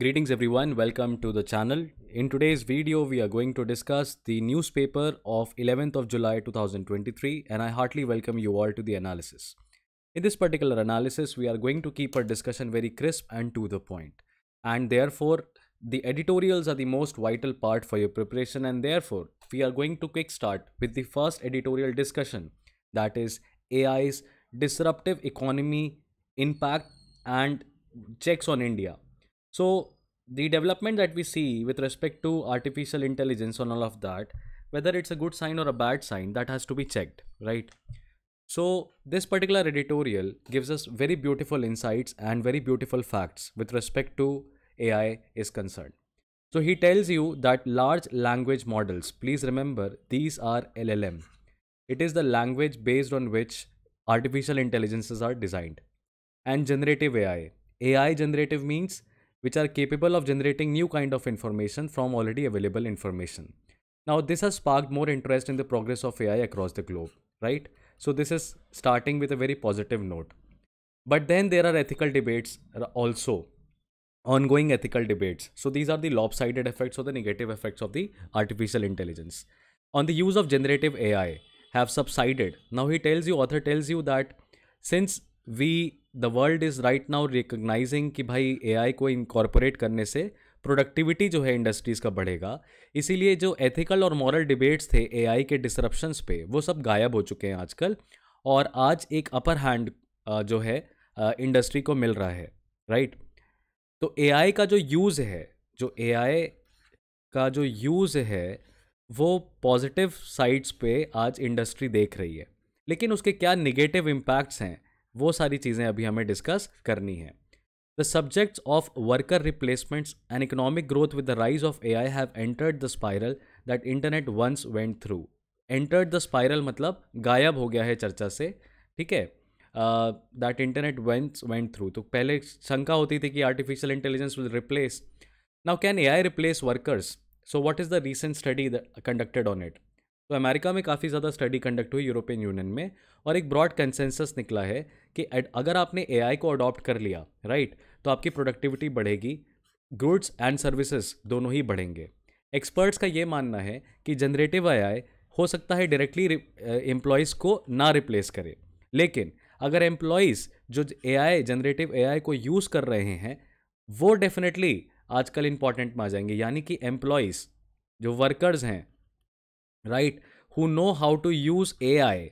Greetings everyone, welcome to the channel. In today's video, we are going to discuss the newspaper of 11th of July 2023 and I heartily welcome you all to the analysis. In this particular analysis, we are going to keep our discussion very crisp and to the point. And therefore, the editorials are the most vital part for your preparation and therefore, we are going to kickstart with the first editorial discussion that is AI's disruptive economy impact and checks on India so the development that we see with respect to artificial intelligence and all of that, whether it's a good sign or a bad sign, that has to be checked, right? So this particular editorial gives us very beautiful insights and very beautiful facts with respect to AI is concerned. So he tells you that large language models, please remember these are LLM. It is the language based on which artificial intelligences are designed. And generative AI. AI generative means which are capable of generating new kind of information from already available information. Now this has sparked more interest in the progress of AI across the globe, right? So this is starting with a very positive note. But then there are ethical debates also, ongoing ethical debates. So these are the lopsided effects or the negative effects of the artificial intelligence. On the use of generative AI have subsided. Now he tells you, author tells you that since we the world is right now recognizing कि भाई आई को incorporate करने से productivity जो है industries का बढ़ेगा इसीलिए जो एथिकल और मॉरल डिबेट्स थे आई के डिसरप्शंस पे वो सब गायब हो चुके हैं आजकल और आज एक अपर हैंड जो है इंडस्ट्री को मिल रहा है राइट तो आई का जो यूज़ है जो आई का जो यूज़ है वो पॉजिटिव साइड्स पे आज इंडस्ट्री देख रही है लेकिन उसके क्या निगेटिव इम्पैक्ट्स हैं वो सारी चीज़ें अभी हमें डिस्कस करनी है the subjects of worker replacements and economic growth with the rise of A I have entered the spiral that internet once went through entered the spiral मतलब गायब हो गया है चर्चा से ठीक है that internet once went through तो पहले शंका होती थी कि artificial intelligence will replace now can A I replace workers so what is the recent study conducted on it तो अमेरिका में काफ़ी ज़्यादा स्टडी कंडक्ट हुई यूरोपियन यूनियन में और एक ब्रॉड कंसेंसस निकला है कि अगर आपने ए को अडॉप्ट कर लिया राइट तो आपकी प्रोडक्टिविटी बढ़ेगी गुड्स एंड सर्विसेज दोनों ही बढ़ेंगे एक्सपर्ट्स का ये मानना है कि जनरेटिव ए हो सकता है डायरेक्टली एम्प्लॉयज़ को ना रिप्लेस करे लेकिन अगर एम्प्लॉयज़ जो ए जनरेटिव ए को यूज़ कर रहे हैं वो डेफिनेटली आजकल इम्पॉर्टेंट में आ जाएंगे यानी कि एम्प्लॉयज़ जो वर्कर्स हैं right who know how to use ai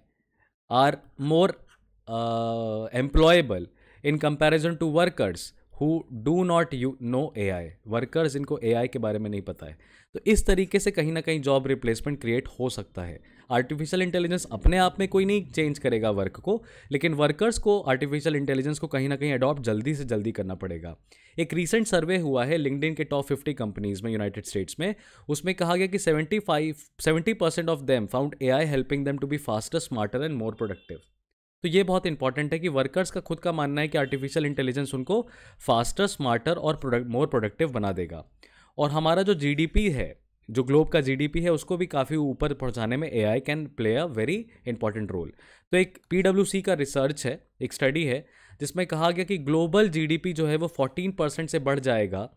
are more uh, employable in comparison to workers who do not you know ai workers इनको ai के बारे में नहीं पता है तो इस तरीके से कहीं ना कहीं जॉब रिप्लेसमेंट क्रिएट हो सकता है आर्टिफिशियल इंटेलिजेंस अपने आप में कोई नहीं चेंज करेगा वर्क को लेकिन वर्कर्स को आर्टिफिशियल इंटेलिजेंस को कहीं ना कहीं अडॉप्ट जल्दी से जल्दी करना पड़ेगा एक रीसेंट सर्वे हुआ है लिंकड के टॉप फिफ्टी कंपनीज में यूनाइटेड स्टेट्स में उसमें कहा गया कि seventy five seventy percent of them found A I helping them to be faster smarter and more productive तो ये बहुत इंपॉर्टेंट है कि वर्कर्स का खुद का मानना है कि आर्टिफिशियल इंटेलिजेंस उनको फास्टर स्मार्टर और प्रोडक्ट मोर प्रोडक्टिव बना देगा और हमारा जो जीडीपी है जो ग्लोब का जीडीपी है उसको भी काफ़ी ऊपर पहुंचाने में AI can play a very important role तो एक पीडब्ल्यूसी का रिसर्च है एक स्टडी है जिसमें कहा गया कि ग्लोबल जीडीपी जो है वो 14 परसेंट से बढ़ जाएगा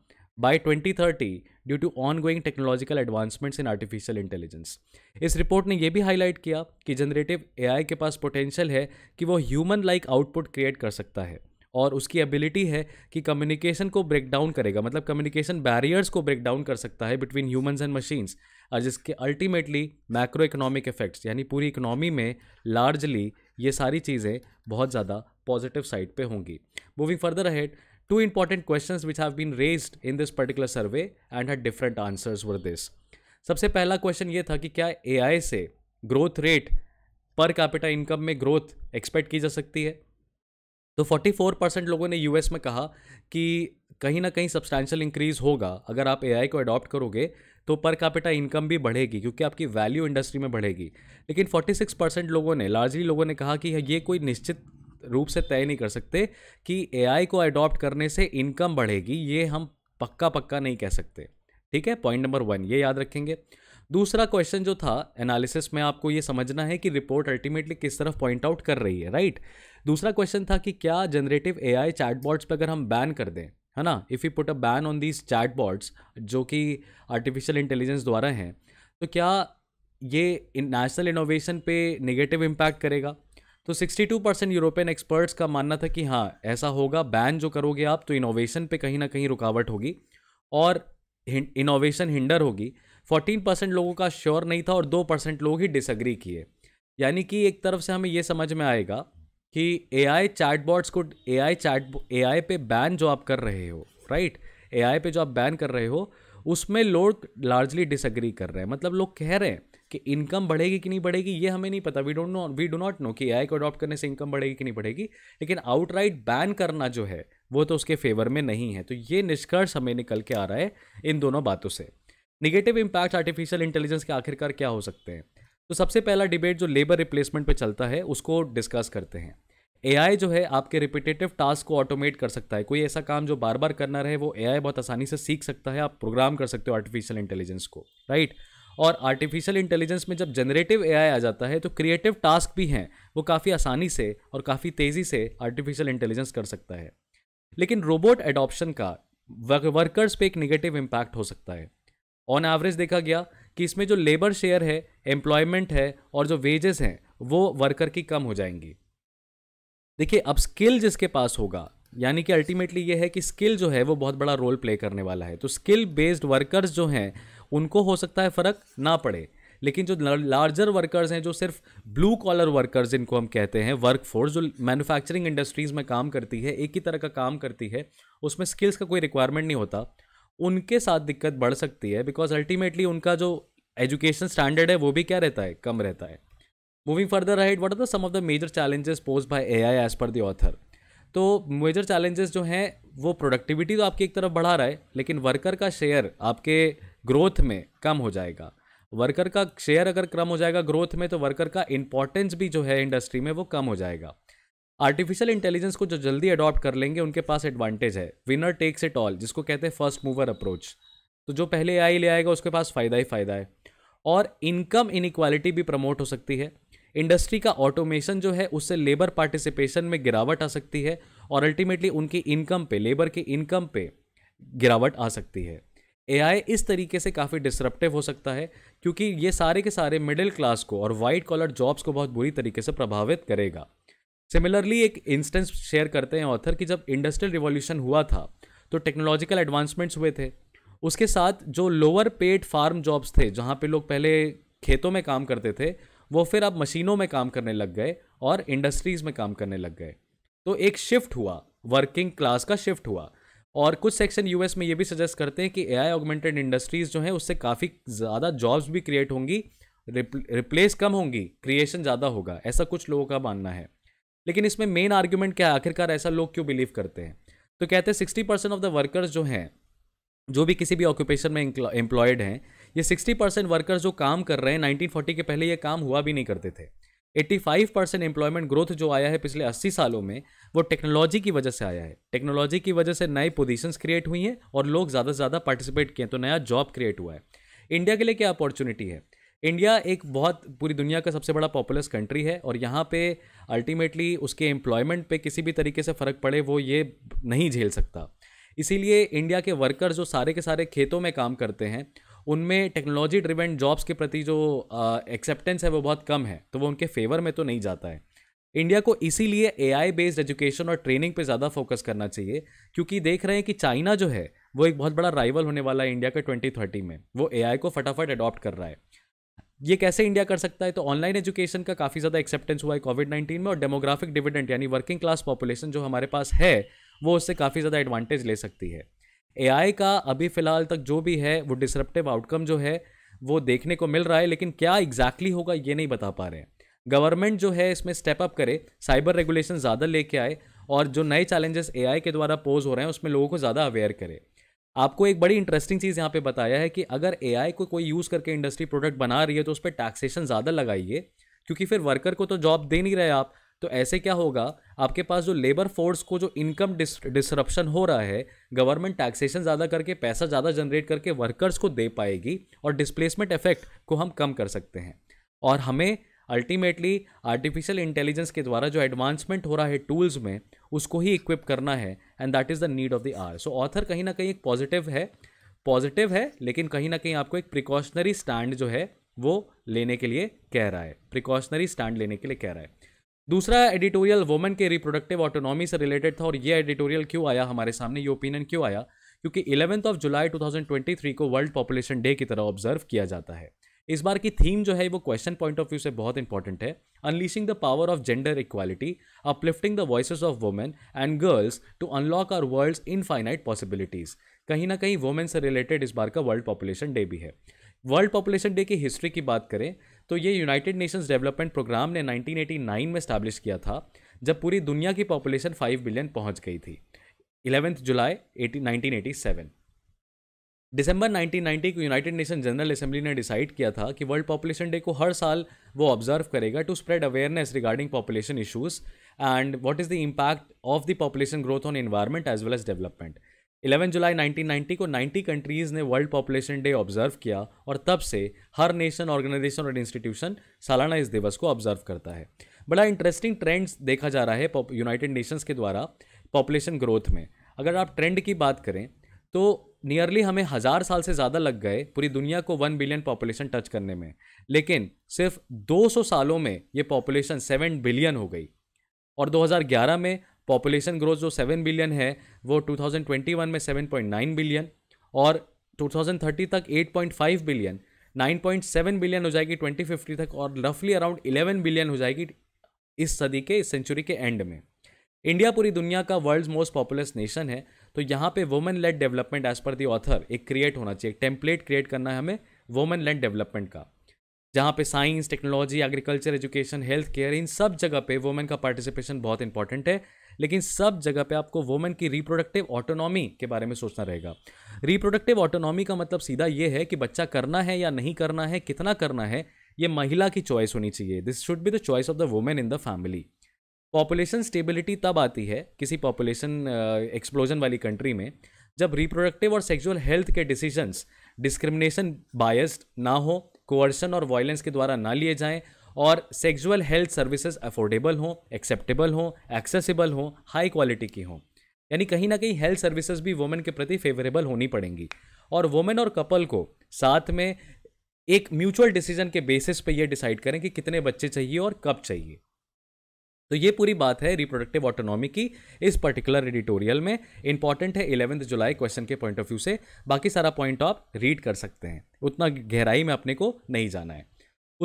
by 2030 due to ongoing technological advancements in artificial intelligence इस रिपोर्ट ने यह भी हाईलाइट किया कि जनरेटिव एआई के पास पोटेंशियल है कि वो ह्यूमन लाइक आउटपुट क्रिएट कर सकता है और उसकी एबिलिटी है कि कम्युनिकेशन को ब्रेक डाउन करेगा मतलब कम्युनिकेशन बैरियर्स को ब्रेक डाउन कर सकता है बिटवीन ह्यूमंस एंड मशीन्स और जिसके अल्टीमेटली मैक्रो इकोनॉमिक इफेक्ट्स यानी पूरी इकोनॉमी में लार्जली ये सारी चीज़ें बहुत ज़्यादा पॉजिटिव साइड पे होंगी moving further ahead two important question which have been raise in this particular survey and had different answers were this सबसे पहला क्वेश्चन ये था कि क्या ए से growth rate per capita income में ग्रोथ एक्सपेक्ट की जा सकती है तो 44 परसेंट लोगों ने यूएस में कहा कि कहीं ना कहीं सब्सटैंशियल इंक्रीज़ होगा अगर आप एआई को अडॉप्ट करोगे तो पर कैपिटा इनकम भी बढ़ेगी क्योंकि आपकी वैल्यू इंडस्ट्री में बढ़ेगी लेकिन 46 परसेंट लोगों ने लार्जली लोगों ने कहा कि ये कोई निश्चित रूप से तय नहीं कर सकते कि ए को अडॉप्ट करने से इनकम बढ़ेगी ये हम पक्का पक्का नहीं कह सकते ठीक है पॉइंट नंबर वन ये याद रखेंगे दूसरा क्वेश्चन जो था एनालिसिस में आपको ये समझना है कि रिपोर्ट अल्टीमेटली किस तरफ पॉइंट आउट कर रही है राइट दूसरा क्वेश्चन था कि क्या जनरेटिव ए आई चैटबॉट्स पर अगर हम बैन कर दें है ना if you put a ban on these chatbots जो कि आर्टिफिशियल इंटेलिजेंस द्वारा हैं तो क्या ये नेशनल इनोवेशन पे नेगेटिव इम्पैक्ट करेगा तो 62 परसेंट यूरोपियन एक्सपर्ट्स का मानना था कि हाँ ऐसा होगा बैन जो करोगे आप तो इनोवेशन पे कहीं ना कहीं रुकावट होगी और इनोवेशन हिंडर होगी 14 परसेंट लोगों का श्योर नहीं था और 2 परसेंट लोग ही डिसग्री किए यानी कि एक तरफ से हमें यह समझ में आएगा कि ए आई चैटबॉट्स को ए आई चैट ए आई पे बैन जो आप कर रहे हो राइट ए आई पे जो आप बैन कर रहे हो उसमें लोग लार्जली डिसग्री कर रहे हैं मतलब लोग कह रहे हैं कि इनकम बढ़ेगी कि नहीं बढ़ेगी ये हमें नहीं पता we don't know we do not know कि ए आई को अडॉप्ट करने से इनकम बढ़ेगी कि नहीं बढ़ेगी लेकिन आउटराइट बैन करना जो है वो तो उसके फेवर में नहीं है तो ये निष्कर्ष हमें निकल के आ रहा है इन दोनों बातों से निगेटिव इम्पैक्ट आर्टिफिशियल इंटेलिजेंस के आखिरकार क्या हो सकते हैं तो सबसे पहला डिबेट जो लेबर रिप्लेसमेंट पे चलता है उसको डिस्कस करते हैं ए जो है आपके रिपीटेटिव टास्क को ऑटोमेट कर सकता है कोई ऐसा काम जो बार बार करना रहे वो ए बहुत आसानी से सीख सकता है आप प्रोग्राम कर सकते हो आर्टिफिशियल इंटेलिजेंस को राइट और आर्टिफिशियल इंटेलिजेंस में जब जनरेटिव ए आ जाता है तो क्रिएटिव टास्क भी हैं वो काफ़ी आसानी से और काफ़ी तेज़ी से आर्टिफिशियल इंटेलिजेंस कर सकता है लेकिन रोबोट एडॉप्शन का वर्कर्स पे एक निगेटिव इम्पैक्ट हो सकता है ऑन एवरेज देखा गया कि इसमें जो लेबर शेयर है एम्प्लॉयमेंट है और जो वेजेस हैं वो वर्कर की कम हो जाएंगी देखिए अब स्किल जिसके पास होगा यानी कि अल्टीमेटली ये है कि स्किल जो है वो बहुत बड़ा रोल प्ले करने वाला है तो स्किल बेस्ड वर्कर्स जो हैं उनको हो सकता है फ़र्क ना पड़े लेकिन जो लार्जर वर्कर्स हैं जो सिर्फ ब्लू कॉलर वर्कर्स जिनको हम कहते हैं वर्क फोर्स जो मैन्युफैक्चरिंग इंडस्ट्रीज़ में काम करती है एक ही तरह का काम करती है उसमें स्किल्स का कोई रिक्वायरमेंट नहीं होता उनके साथ दिक्कत बढ़ सकती है बिकॉज अल्टीमेटली उनका जो एजुकेशन स्टैंडर्ड है वो भी क्या रहता है कम रहता है moving further right what are the some of the major challenges pose by A I as per the author तो मेजर चैलेंजेस जो हैं वो प्रोडक्टिविटी तो आपकी एक तरफ बढ़ा रहा है लेकिन वर्कर का शेयर आपके ग्रोथ में कम हो जाएगा वर्कर का शेयर अगर कम हो जाएगा ग्रोथ में तो वर्कर का इंपॉर्टेंस भी जो है इंडस्ट्री में वो कम हो जाएगा आर्टिफिशियल इंटेलिजेंस को जो जल्दी अडॉप्ट कर लेंगे उनके पास एडवांटेज है विनर टेक्स इट ऑल जिसको कहते हैं फर्स्ट मूवर अप्रोच तो जो पहले आई ले आएगा उसके पास फ़ायदा ही फ़ायदा है और इनकम इनक्वालिटी भी प्रमोट हो सकती है इंडस्ट्री का ऑटोमेशन जो है उससे लेबर पार्टिसिपेशन में गिरावट आ सकती है और अल्टीमेटली उनकी इनकम पे लेबर की इनकम पे गिरावट आ सकती है एआई इस तरीके से काफ़ी डिसरप्टिव हो सकता है क्योंकि ये सारे के सारे मिडिल क्लास को और वाइट कॉलर जॉब्स को बहुत बुरी तरीके से प्रभावित करेगा सिमिलरली एक इंस्टेंस शेयर करते हैं ऑथर कि जब इंडस्ट्रियल रिवॉल्यूशन हुआ था तो टेक्नोलॉजिकल एडवांसमेंट्स हुए थे उसके साथ जो लोअर पेड फार्म जॉब्स थे जहाँ पे लोग पहले खेतों में काम करते थे वो फिर अब मशीनों में काम करने लग गए और इंडस्ट्रीज़ में काम करने लग गए तो एक शिफ्ट हुआ वर्किंग क्लास का शिफ्ट हुआ और कुछ सेक्शन यूएस में ये भी सजेस्ट करते हैं कि ए आई ऑगमेंटेड इंडस्ट्रीज़ जो हैं उससे काफ़ी ज़्यादा जॉब्स भी क्रिएट होंगी रिप्लेस कम होंगी क्रिएशन ज़्यादा होगा ऐसा कुछ लोगों का मानना है लेकिन इसमें मेन आर्ग्यूमेंट क्या है आखिरकार ऐसा लोग क्यों बिलीव करते हैं तो कहते हैं sixty percent of the workers जो हैं जो भी किसी भी ऑक्यूपेशन में एम्प्लॉयड हैं ये 60 परसेंट वर्कर्स जो काम कर रहे हैं 1940 के पहले ये काम हुआ भी नहीं करते थे 85 परसेंट एम्प्लॉयमेंट ग्रोथ जो आया है पिछले 80 सालों में वो टेक्नोलॉजी की वजह से आया है टेक्नोलॉजी की वजह से नए पोजीशंस क्रिएट हुई हैं और लोग ज़्यादा से ज़्यादा पार्टिसिपेट किए तो नया जॉब क्रिएट हुआ है इंडिया के लिए क्या अपॉर्चुनिटी है इंडिया एक बहुत पूरी दुनिया का सबसे बड़ा पॉपुलस कंट्री है और यहाँ पे अल्टीमेटली उसके एम्प्लॉयमेंट पे किसी भी तरीके से फ़र्क पड़े वो ये नहीं झेल सकता इसीलिए इंडिया के वर्कर्स जो सारे के सारे खेतों में काम करते हैं उनमें टेक्नोलॉजी ड्रिवेंट जॉब्स के प्रति जो एक्सेप्टेंस है वो बहुत कम है तो वो उनके फेवर में तो नहीं जाता है इंडिया को इसीलिए आई बेस्ड एजुकेशन और ट्रेनिंग पे ज़्यादा फोकस करना चाहिए क्योंकि देख रहे हैं कि चाइना जो है वो एक बहुत बड़ा राइवल होने वाला है इंडिया का ट्वेंटी थर्टी में वो आई को फटाफट अडॉप्ट कर रहा है ये कैसे इंडिया कर सकता है तो ऑनलाइन एजुकेशन का काफ़ी ज़्यादा एक्सेप्टेंस हुआ है कोविड नाइन्टीन में और डेमोग्राफिक डिविडेंट यानी वर्किंग क्लास पॉपुलेशन जो हमारे पास है वो उससे काफ़ी ज़्यादा एडवांटेज ले सकती है ए का अभी फ़िलहाल तक जो भी है वो डिसरप्टिव आउटकम जो है वो देखने को मिल रहा है लेकिन क्या एग्जैक्टली exactly होगा ये नहीं बता पा रहे हैं गवर्नमेंट जो है इसमें स्टेप अप करे साइबर रेगुलेशन ज़्यादा लेके आए और जो नए चैलेंजेस ए के द्वारा पोज हो रहे हैं उसमें लोगों को ज़्यादा अवेयर करे आपको एक बड़ी इंटरेस्टिंग चीज़ यहाँ पे बताया है कि अगर ए को कोई यूज़ करके इंडस्ट्री प्रोडक्ट बना रही है तो उस पर टैक्सेशन ज़्यादा लगाइए क्योंकि फिर वर्कर को तो जॉब दे नहीं रहे आप तो ऐसे क्या होगा आपके पास जो लेबर फोर्स को जो इनकम डिसरप्शन हो रहा है गवर्नमेंट टैक्सेशन ज़्यादा करके पैसा ज़्यादा जनरेट करके वर्कर्स को दे पाएगी और डिस्प्लेसमेंट इफेक्ट को हम कम कर सकते हैं और हमें अल्टीमेटली आर्टिफिशियल इंटेलिजेंस के द्वारा जो एडवांसमेंट हो रहा है टूल्स में उसको ही इक्विप करना है and that is the need of the hour so author कहीं ना कहीं एक पॉजिटिव है पॉजिटिव है लेकिन कहीं ना कहीं आपको एक प्रिकॉशनरी स्टैंड जो है वो लेने के लिए कह रहा है प्रिकॉशनरी स्टैंड लेने के लिए कह रहा है दूसरा एडिटोरियल वोमेन के रिप्रोडक्टिव ऑटोनॉमी से रिलेटेड था और ये एडिटोरियल क्यों आया हमारे सामने ये ओपिनियन क्यों आया क्योंकि इलेवंथ ऑफ जुलाई 2023 को वर्ल्ड पॉपुलेशन डे की तरह ऑब्जर्व किया जाता है इस बार की थीम जो है वो क्वेश्चन पॉइंट ऑफ व्यू से बहुत इंपॉर्टेंट है unleashing the power of gender equality uplifting the voice of women and girls to unlock our world infinite possibilities कहीं ना कहीं वुमेन से रिलेटेड इस बार का वर्ल्ड पॉपुलेशन डे भी है वर्ल्ड पॉपुलेशन डे की हिस्ट्री की बात करें तो ये यूनाइटेड नेशंस डेवलपमेंट प्रोग्राम ने 1989 में स्टैब्लिश किया था जब पूरी दुनिया की पॉपुलेशन 5 बिलियन पहुंच गई थी इलेवेंथ जुलाई 18, 1987 दिसंबर 1990 को यूनाइटेड नेशन जनरल असेंबली ने डिसाइड किया था कि वर्ल्ड पॉपुलेशन डे को हर साल वो ऑब्जर्व करेगा to spread awareness regarding population issues and what is the impact of the population growth on environment as well as development 11 जुलाई 1990 को 90 कंट्रीज़ ने वर्ल्ड पॉपुलेशन डे ऑब्जर्व किया और तब से हर नेशन ऑर्गेनाइजेशन और इंस्टीट्यूशन सालाना इस दिवस को ऑब्जर्व करता है बड़ा इंटरेस्टिंग ट्रेंड्स देखा जा रहा है यूनाइटेड नेशंस के द्वारा पॉपुलेशन ग्रोथ में अगर आप ट्रेंड की बात करें तो नियरली हमें हज़ार साल से ज़्यादा लग गए पूरी दुनिया को वन बिलियन पॉपुलेशन टच करने में लेकिन सिर्फ 200 सालों में ये पॉपुलेशन सेवन बिलियन हो गई और 2011 में पॉपुलेशन ग्रोथ जो सेवन बिलियन है वो टू थाउजेंड ट्वेंटी वन में सेवन पॉइंट नाइन बिलियन और टू थाउजेंड थर्टी तक eight point five billion nine point seven billion हो जाएगी ट्वेंटी फिफ्टी तक और रफली अराउंड इलेवन बिलियन हो जाएगी इस सदी के इस सेंचुरी के एंड में इंडिया पूरी दुनिया का वर्ल्ड मोस्ट पॉपुलस नेशन है तो यहाँ पे women lead development as per the author एक क्रिएट होना चाहिए टेम्पलेट क्रिएट करना है हमें वुमेन लेड डेवलपमेंट का जहाँ पे science technology agriculture education health care इन सब जगह पे वुमेन का पार्टिसिपेशन बहुत इंपॉर्टेंट है लेकिन सब जगह पे आपको वोमेन की रिप्रोडक्टिव ऑटोनॉमी के बारे में सोचना रहेगा रिप्रोडक्टिव ऑटोनॉमी का मतलब सीधा ये है कि बच्चा करना है या नहीं करना है कितना करना है ये महिला की चॉइस होनी चाहिए this should be the choice of the women in the family population stability तब आती है किसी पॉपुलेशन एक्सप्लोजन uh, वाली कंट्री में जब रिप्रोडक्टिव और सेक्सुअल हेल्थ के डिसीजंस डिस्क्रिमिनेशन बायस्ड ना हो कोअर्शन और वायलेंस के द्वारा ना लिए जाएं और सेक्सुअल हेल्थ सर्विसेज अफोर्डेबल हों एक्सेप्टेबल हों एक्सेसिबल हों हाई क्वालिटी की हों यानी कहीं ना कहीं हेल्थ सर्विसेज भी वुमेन के प्रति फेवरेबल होनी पड़ेंगी और वुमेन और कपल को साथ में एक म्यूचुअल डिसीजन के बेसिस पे ये डिसाइड करें कि कितने बच्चे चाहिए और कब चाहिए तो ये पूरी बात है रिप्रोडक्टिव ऑटोनॉमी की इस पर्टिकुलर एडिटोरियल में इंपॉर्टेंट है इलेवेंथ जुलाई क्वेश्चन के पॉइंट ऑफ व्यू से बाकी सारा पॉइंट आप रीड कर सकते हैं उतना गहराई में अपने को नहीं जाना है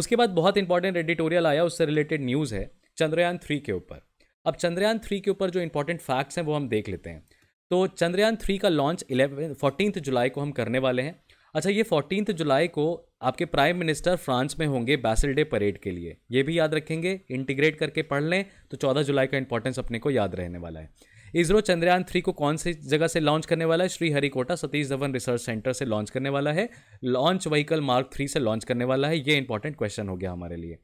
उसके बाद बहुत इंपॉर्टेंट एडिटोरियल आया उससे रिलेटेड न्यूज़ है चंद्रयान थ्री के ऊपर अब चंद्रयान थ्री के ऊपर जो इंपॉर्टेंट फैक्ट्स हैं वो हम देख लेते हैं तो चंद्रयान थ्री का लॉन्च इलेवन फोर्टीन जुलाई को हम करने वाले हैं अच्छा ये फोर्टीन जुलाई को आपके प्राइम मिनिस्टर फ्रांस में होंगे बैसल डे परेड के लिए ये भी याद रखेंगे इंटीग्रेट करके पढ़ लें तो चौदह जुलाई का इंपॉर्टेंस अपने को याद रहने वाला है इसरो चंद्रयान थ्री को कौन सी जगह से लॉन्च करने वाला है Sriharikota Satish Dhawan research centre से लॉन्च करने वाला है लॉन्च व्हीकल मार्क थ्री से लॉन्च करने वाला है ये इंपॉर्टेंट क्वेश्चन हो गया हमारे लिए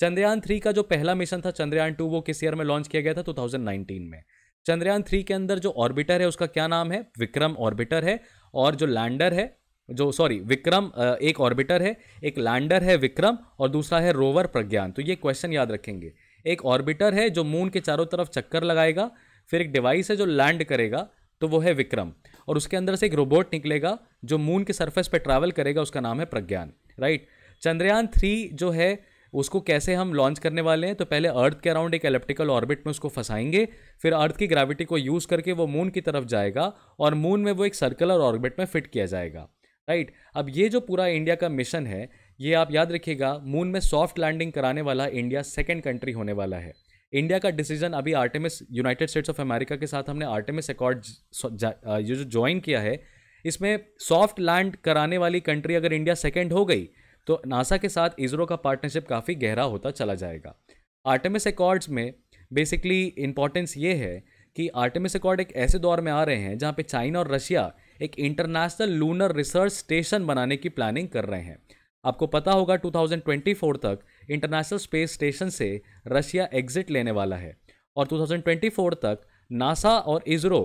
चंद्रयान थ्री का जो पहला मिशन था चंद्रयान टू वो किस ईयर में लॉन्च किया गया था टू में चंद्रयान थ्री के अंदर जो ऑर्बिटर है उसका क्या नाम है विक्रम ऑर्बिटर है और जो लैंडर है जो सॉरी विक्रम एक ऑर्बिटर है एक लैंडर है विक्रम और दूसरा है रोवर प्रज्ञान तो ये क्वेश्चन याद रखेंगे एक ऑर्बिटर है जो मून के चारों तरफ चक्कर लगाएगा फिर एक डिवाइस है जो लैंड करेगा तो वो है विक्रम और उसके अंदर से एक रोबोट निकलेगा जो मून के सरफेस पर ट्रैवल करेगा उसका नाम है प्रज्ञान राइट चंद्रयान थ्री जो है उसको कैसे हम लॉन्च करने वाले हैं तो पहले अर्थ के अराउंड एक इलेप्टिकल ऑर्बिट में उसको फंसाएंगे फिर अर्थ की ग्रेविटी को यूज़ करके वो मून की तरफ जाएगा और मून में वो एक सर्कुलर ऑर्बिट में फिट किया जाएगा राइट अब ये जो पूरा इंडिया का मिशन है ये आप याद रखिएगा मून में सॉफ्ट लैंडिंग कराने वाला इंडिया सेकेंड कंट्री होने वाला है इंडिया का डिसीजन अभी Artemis United States of America के साथ हमने आर्टेमिस एकॉर्ड ये जो ज्वाइन किया है इसमें सॉफ्ट लैंड कराने वाली कंट्री अगर इंडिया सेकेंड हो गई तो नासा के साथ इसरो का पार्टनरशिप काफ़ी गहरा होता चला जाएगा आर्टेमिस एकॉर्ड्स में बेसिकली इंपॉर्टेंस ये है कि आर्टेमिस एकॉर्ड एक ऐसे दौर में आ रहे हैं जहाँ पे चाइना और रशिया एक इंटरनेशनल लूनर रिसर्च स्टेशन बनाने की प्लानिंग कर रहे हैं आपको पता होगा 2024 तक इंटरनेशनल स्पेस स्टेशन से रशिया एग्जिट लेने वाला है और 2024 तक नासा और इसरो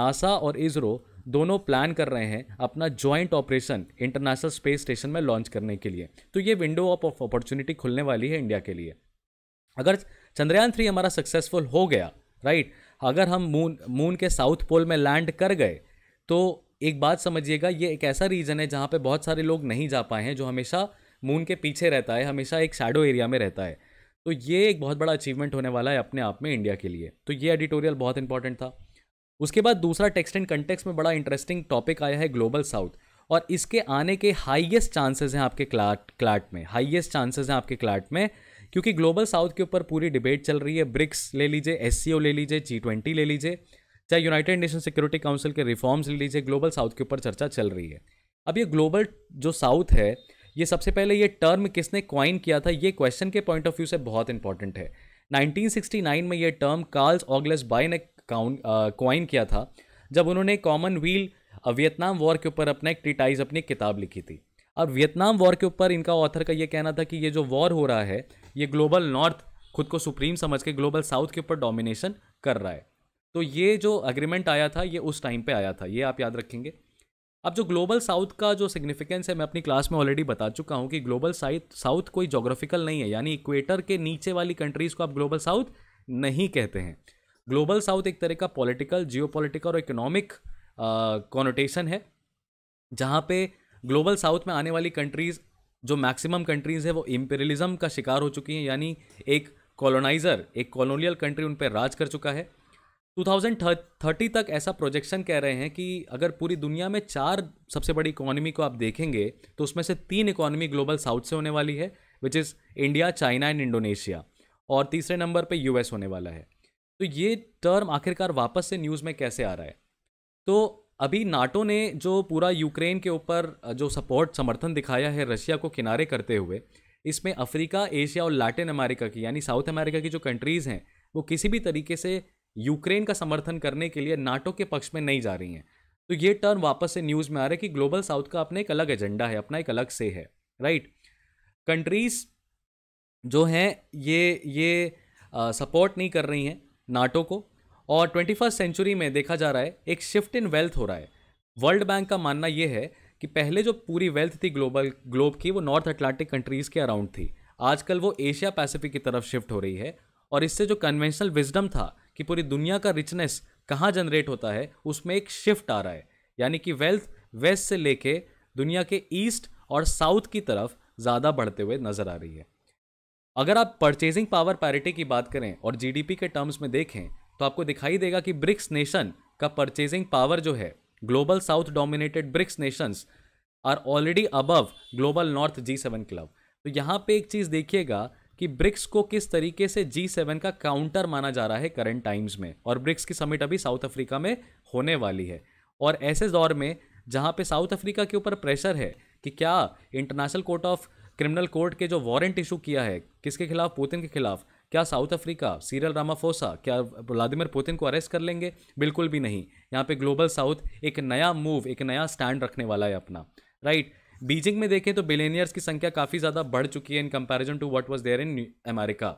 नासा और इसरो दोनों प्लान कर रहे हैं अपना joint operation international space station में लॉन्च करने के लिए तो ये विंडो ऑफ अपॉर्चुनिटी खुलने वाली है इंडिया के लिए अगर चंद्रयान थ्री हमारा सक्सेसफुल हो गया राइट अगर हम मून मून के साउथ पोल में लैंड कर गए तो एक बात समझिएगा ये एक ऐसा रीजन है जहाँ पे बहुत सारे लोग नहीं जा पाए हैं जो हमेशा मून के पीछे रहता है हमेशा एक शैडो एरिया में रहता है तो ये एक बहुत बड़ा अचीवमेंट होने वाला है अपने आप में इंडिया के लिए तो ये एडिटोरियल बहुत इंपॉर्टेंट था उसके बाद दूसरा टेक्स्ट एंड कंटेक्स में बड़ा इंटरेस्टिंग टॉपिक आया है ग्लोबल साउथ और इसके आने के हाइएस्ट चांसेस हैं आपके क्लाट क्लाट में हाइएस्ट चांसेस हैं आपके क्लाट में क्योंकि ग्लोबल साउथ के ऊपर पूरी डिबेट चल रही है ब्रिक्स ले लीजिए एस ले लीजिए जी ले लीजिए चाहे यूनाइटेड नेशन सिक्योरिटी काउंसिल के रिफॉर्म्स ले लीजिए ग्लोबल साउथ के ऊपर चर्चा चल रही है अब ये ग्लोबल जो साउथ है ये सबसे पहले ये टर्म किसने क्वाइन किया था ये क्वेश्चन के पॉइंट ऑफ व्यू से बहुत इंपॉर्टेंट है 1969 में ये टर्म कार्ल्स ऑगलेस बाय ने क्वाइन किया था जब उन्होंने कॉमन व्हील वियतनाम वॉर के ऊपर अपना एक ट्रिटाइज अपनी किताब लिखी थी और वियतनाम वॉर के ऊपर इनका ऑथर का ये कहना था कि ये जो वॉर हो रहा है ये ग्लोबल नॉर्थ खुद को सुप्रीम समझ के ग्लोबल साउथ के ऊपर डोमिनेशन कर रहा है तो ये जो अग्रीमेंट आया था ये उस टाइम पे आया था ये आप याद रखेंगे अब जो ग्लोबल साउथ का जो सिग्निफिकेंस है मैं अपनी क्लास में ऑलरेडी बता चुका हूँ कि ग्लोबल साउथ साउथ कोई जोग्राफिकल नहीं है यानी इक्वेटर के नीचे वाली कंट्रीज़ को आप ग्लोबल साउथ नहीं कहते हैं ग्लोबल साउथ एक तरह का पॉलिटिकल जियो और इकोनॉमिक कॉनोटेशन है जहाँ पे ग्लोबल साउथ में आने वाली कंट्रीज़ जो मैक्सिमम कंट्रीज़ है वो इम्पेरियलिज्म का शिकार हो चुकी हैं यानी एक कॉलोनाइज़र एक कॉलोनियल कंट्री उन पर राज कर चुका है 2030 तक ऐसा प्रोजेक्शन कह रहे हैं कि अगर पूरी दुनिया में चार सबसे बड़ी इकोनॉमी को आप देखेंगे तो उसमें से तीन इकोनॉमी ग्लोबल साउथ से होने वाली है which is India China and Indonesia और तीसरे नंबर पे यूएस होने वाला है तो ये टर्म आखिरकार वापस से न्यूज़ में कैसे आ रहा है तो अभी नाटो ने जो पूरा यूक्रेन के ऊपर जो सपोर्ट समर्थन दिखाया है रशिया को किनारे करते हुए इसमें अफ्रीका एशिया और लैटिन अमेरिका की यानी साउथ अमेरिका की जो कंट्रीज़ हैं वो किसी भी तरीके से यूक्रेन का समर्थन करने के लिए नाटो के पक्ष में नहीं जा रही हैं तो ये टर्न वापस से न्यूज़ में आ रहा है कि ग्लोबल साउथ का अपना एक अलग एजेंडा है अपना एक अलग से है राइट कंट्रीज़ जो हैं ये ये सपोर्ट नहीं कर रही हैं नाटो को और ट्वेंटी फर्स्ट सेंचुरी में देखा जा रहा है एक शिफ्ट इन वेल्थ हो रहा है वर्ल्ड बैंक का मानना यह है कि पहले जो पूरी वेल्थ थी ग्लोबल ग्लोब की वो नॉर्थ अटलांटिक कंट्रीज़ के अराउंड थी आजकल वो एशिया पैसिफिक की तरफ शिफ्ट हो रही है और इससे जो कन्वेंशनल विजडम था कि पूरी दुनिया का रिचनेस कहाँ जनरेट होता है उसमें एक शिफ्ट आ रहा है यानी कि वेल्थ वेस्ट से लेके दुनिया के ईस्ट और साउथ की तरफ ज़्यादा बढ़ते हुए नज़र आ रही है अगर आप परचेजिंग पावर पैरिटी की बात करें और जीडीपी के टर्म्स में देखें तो आपको दिखाई देगा कि ब्रिक्स नेशन का परचेजिंग पावर जो है global south dominated BRICS nations are already above global north G seven club तो यहाँ पे एक चीज़ देखिएगा कि ब्रिक्स को किस तरीके से जी सेवन का काउंटर माना जा रहा है करंट टाइम्स में और ब्रिक्स की समिट अभी साउथ अफ्रीका में होने वाली है और ऐसे दौर में जहाँ पे साउथ अफ्रीका के ऊपर प्रेशर है कि क्या international court of criminal court के जो वारंट इशू किया है किसके खिलाफ पुतिन के खिलाफ क्या साउथ अफ्रीका सीरियल रामाफोसा क्या व्लादिमिर पुतिन को अरेस्ट कर लेंगे बिल्कुल भी नहीं यहाँ पे ग्लोबल साउथ एक नया मूव एक नया स्टैंड रखने वाला है अपना राइट right? बीजिंग में देखें तो बिलेनियर्स की संख्या काफ़ी ज़्यादा बढ़ चुकी है in comparison to what was there in America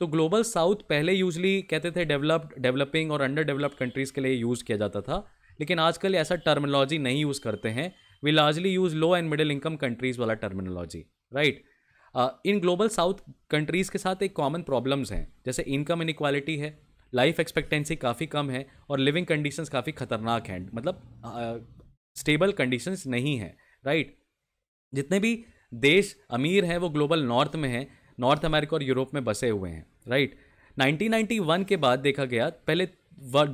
तो ग्लोबल साउथ पहले यूजली कहते थे डेवलप्ड डेवलपिंग और अंडर डेवलप्ड कंट्रीज़ के लिए यूज़ किया जाता था लेकिन आजकल ऐसा टर्मिनोलॉजी नहीं यूज़ करते हैं we largely use low and middle income countries वाला टर्मिनोलॉजी राइट इन ग्लोबल साउथ कंट्रीज़ के साथ एक कॉमन प्रॉब्लम्स हैं जैसे इनकम इनक्वालिटी है लाइफ एक्सपेक्टेंसी काफ़ी कम है और लिविंग कंडीशंस काफ़ी खतरनाक हैं मतलब स्टेबल uh, कंडीशंस नहीं हैं राइट जितने भी देश अमीर हैं वो ग्लोबल नॉर्थ में हैं नॉर्थ अमेरिका और यूरोप में बसे हुए हैं राइट 1991 के बाद देखा गया पहले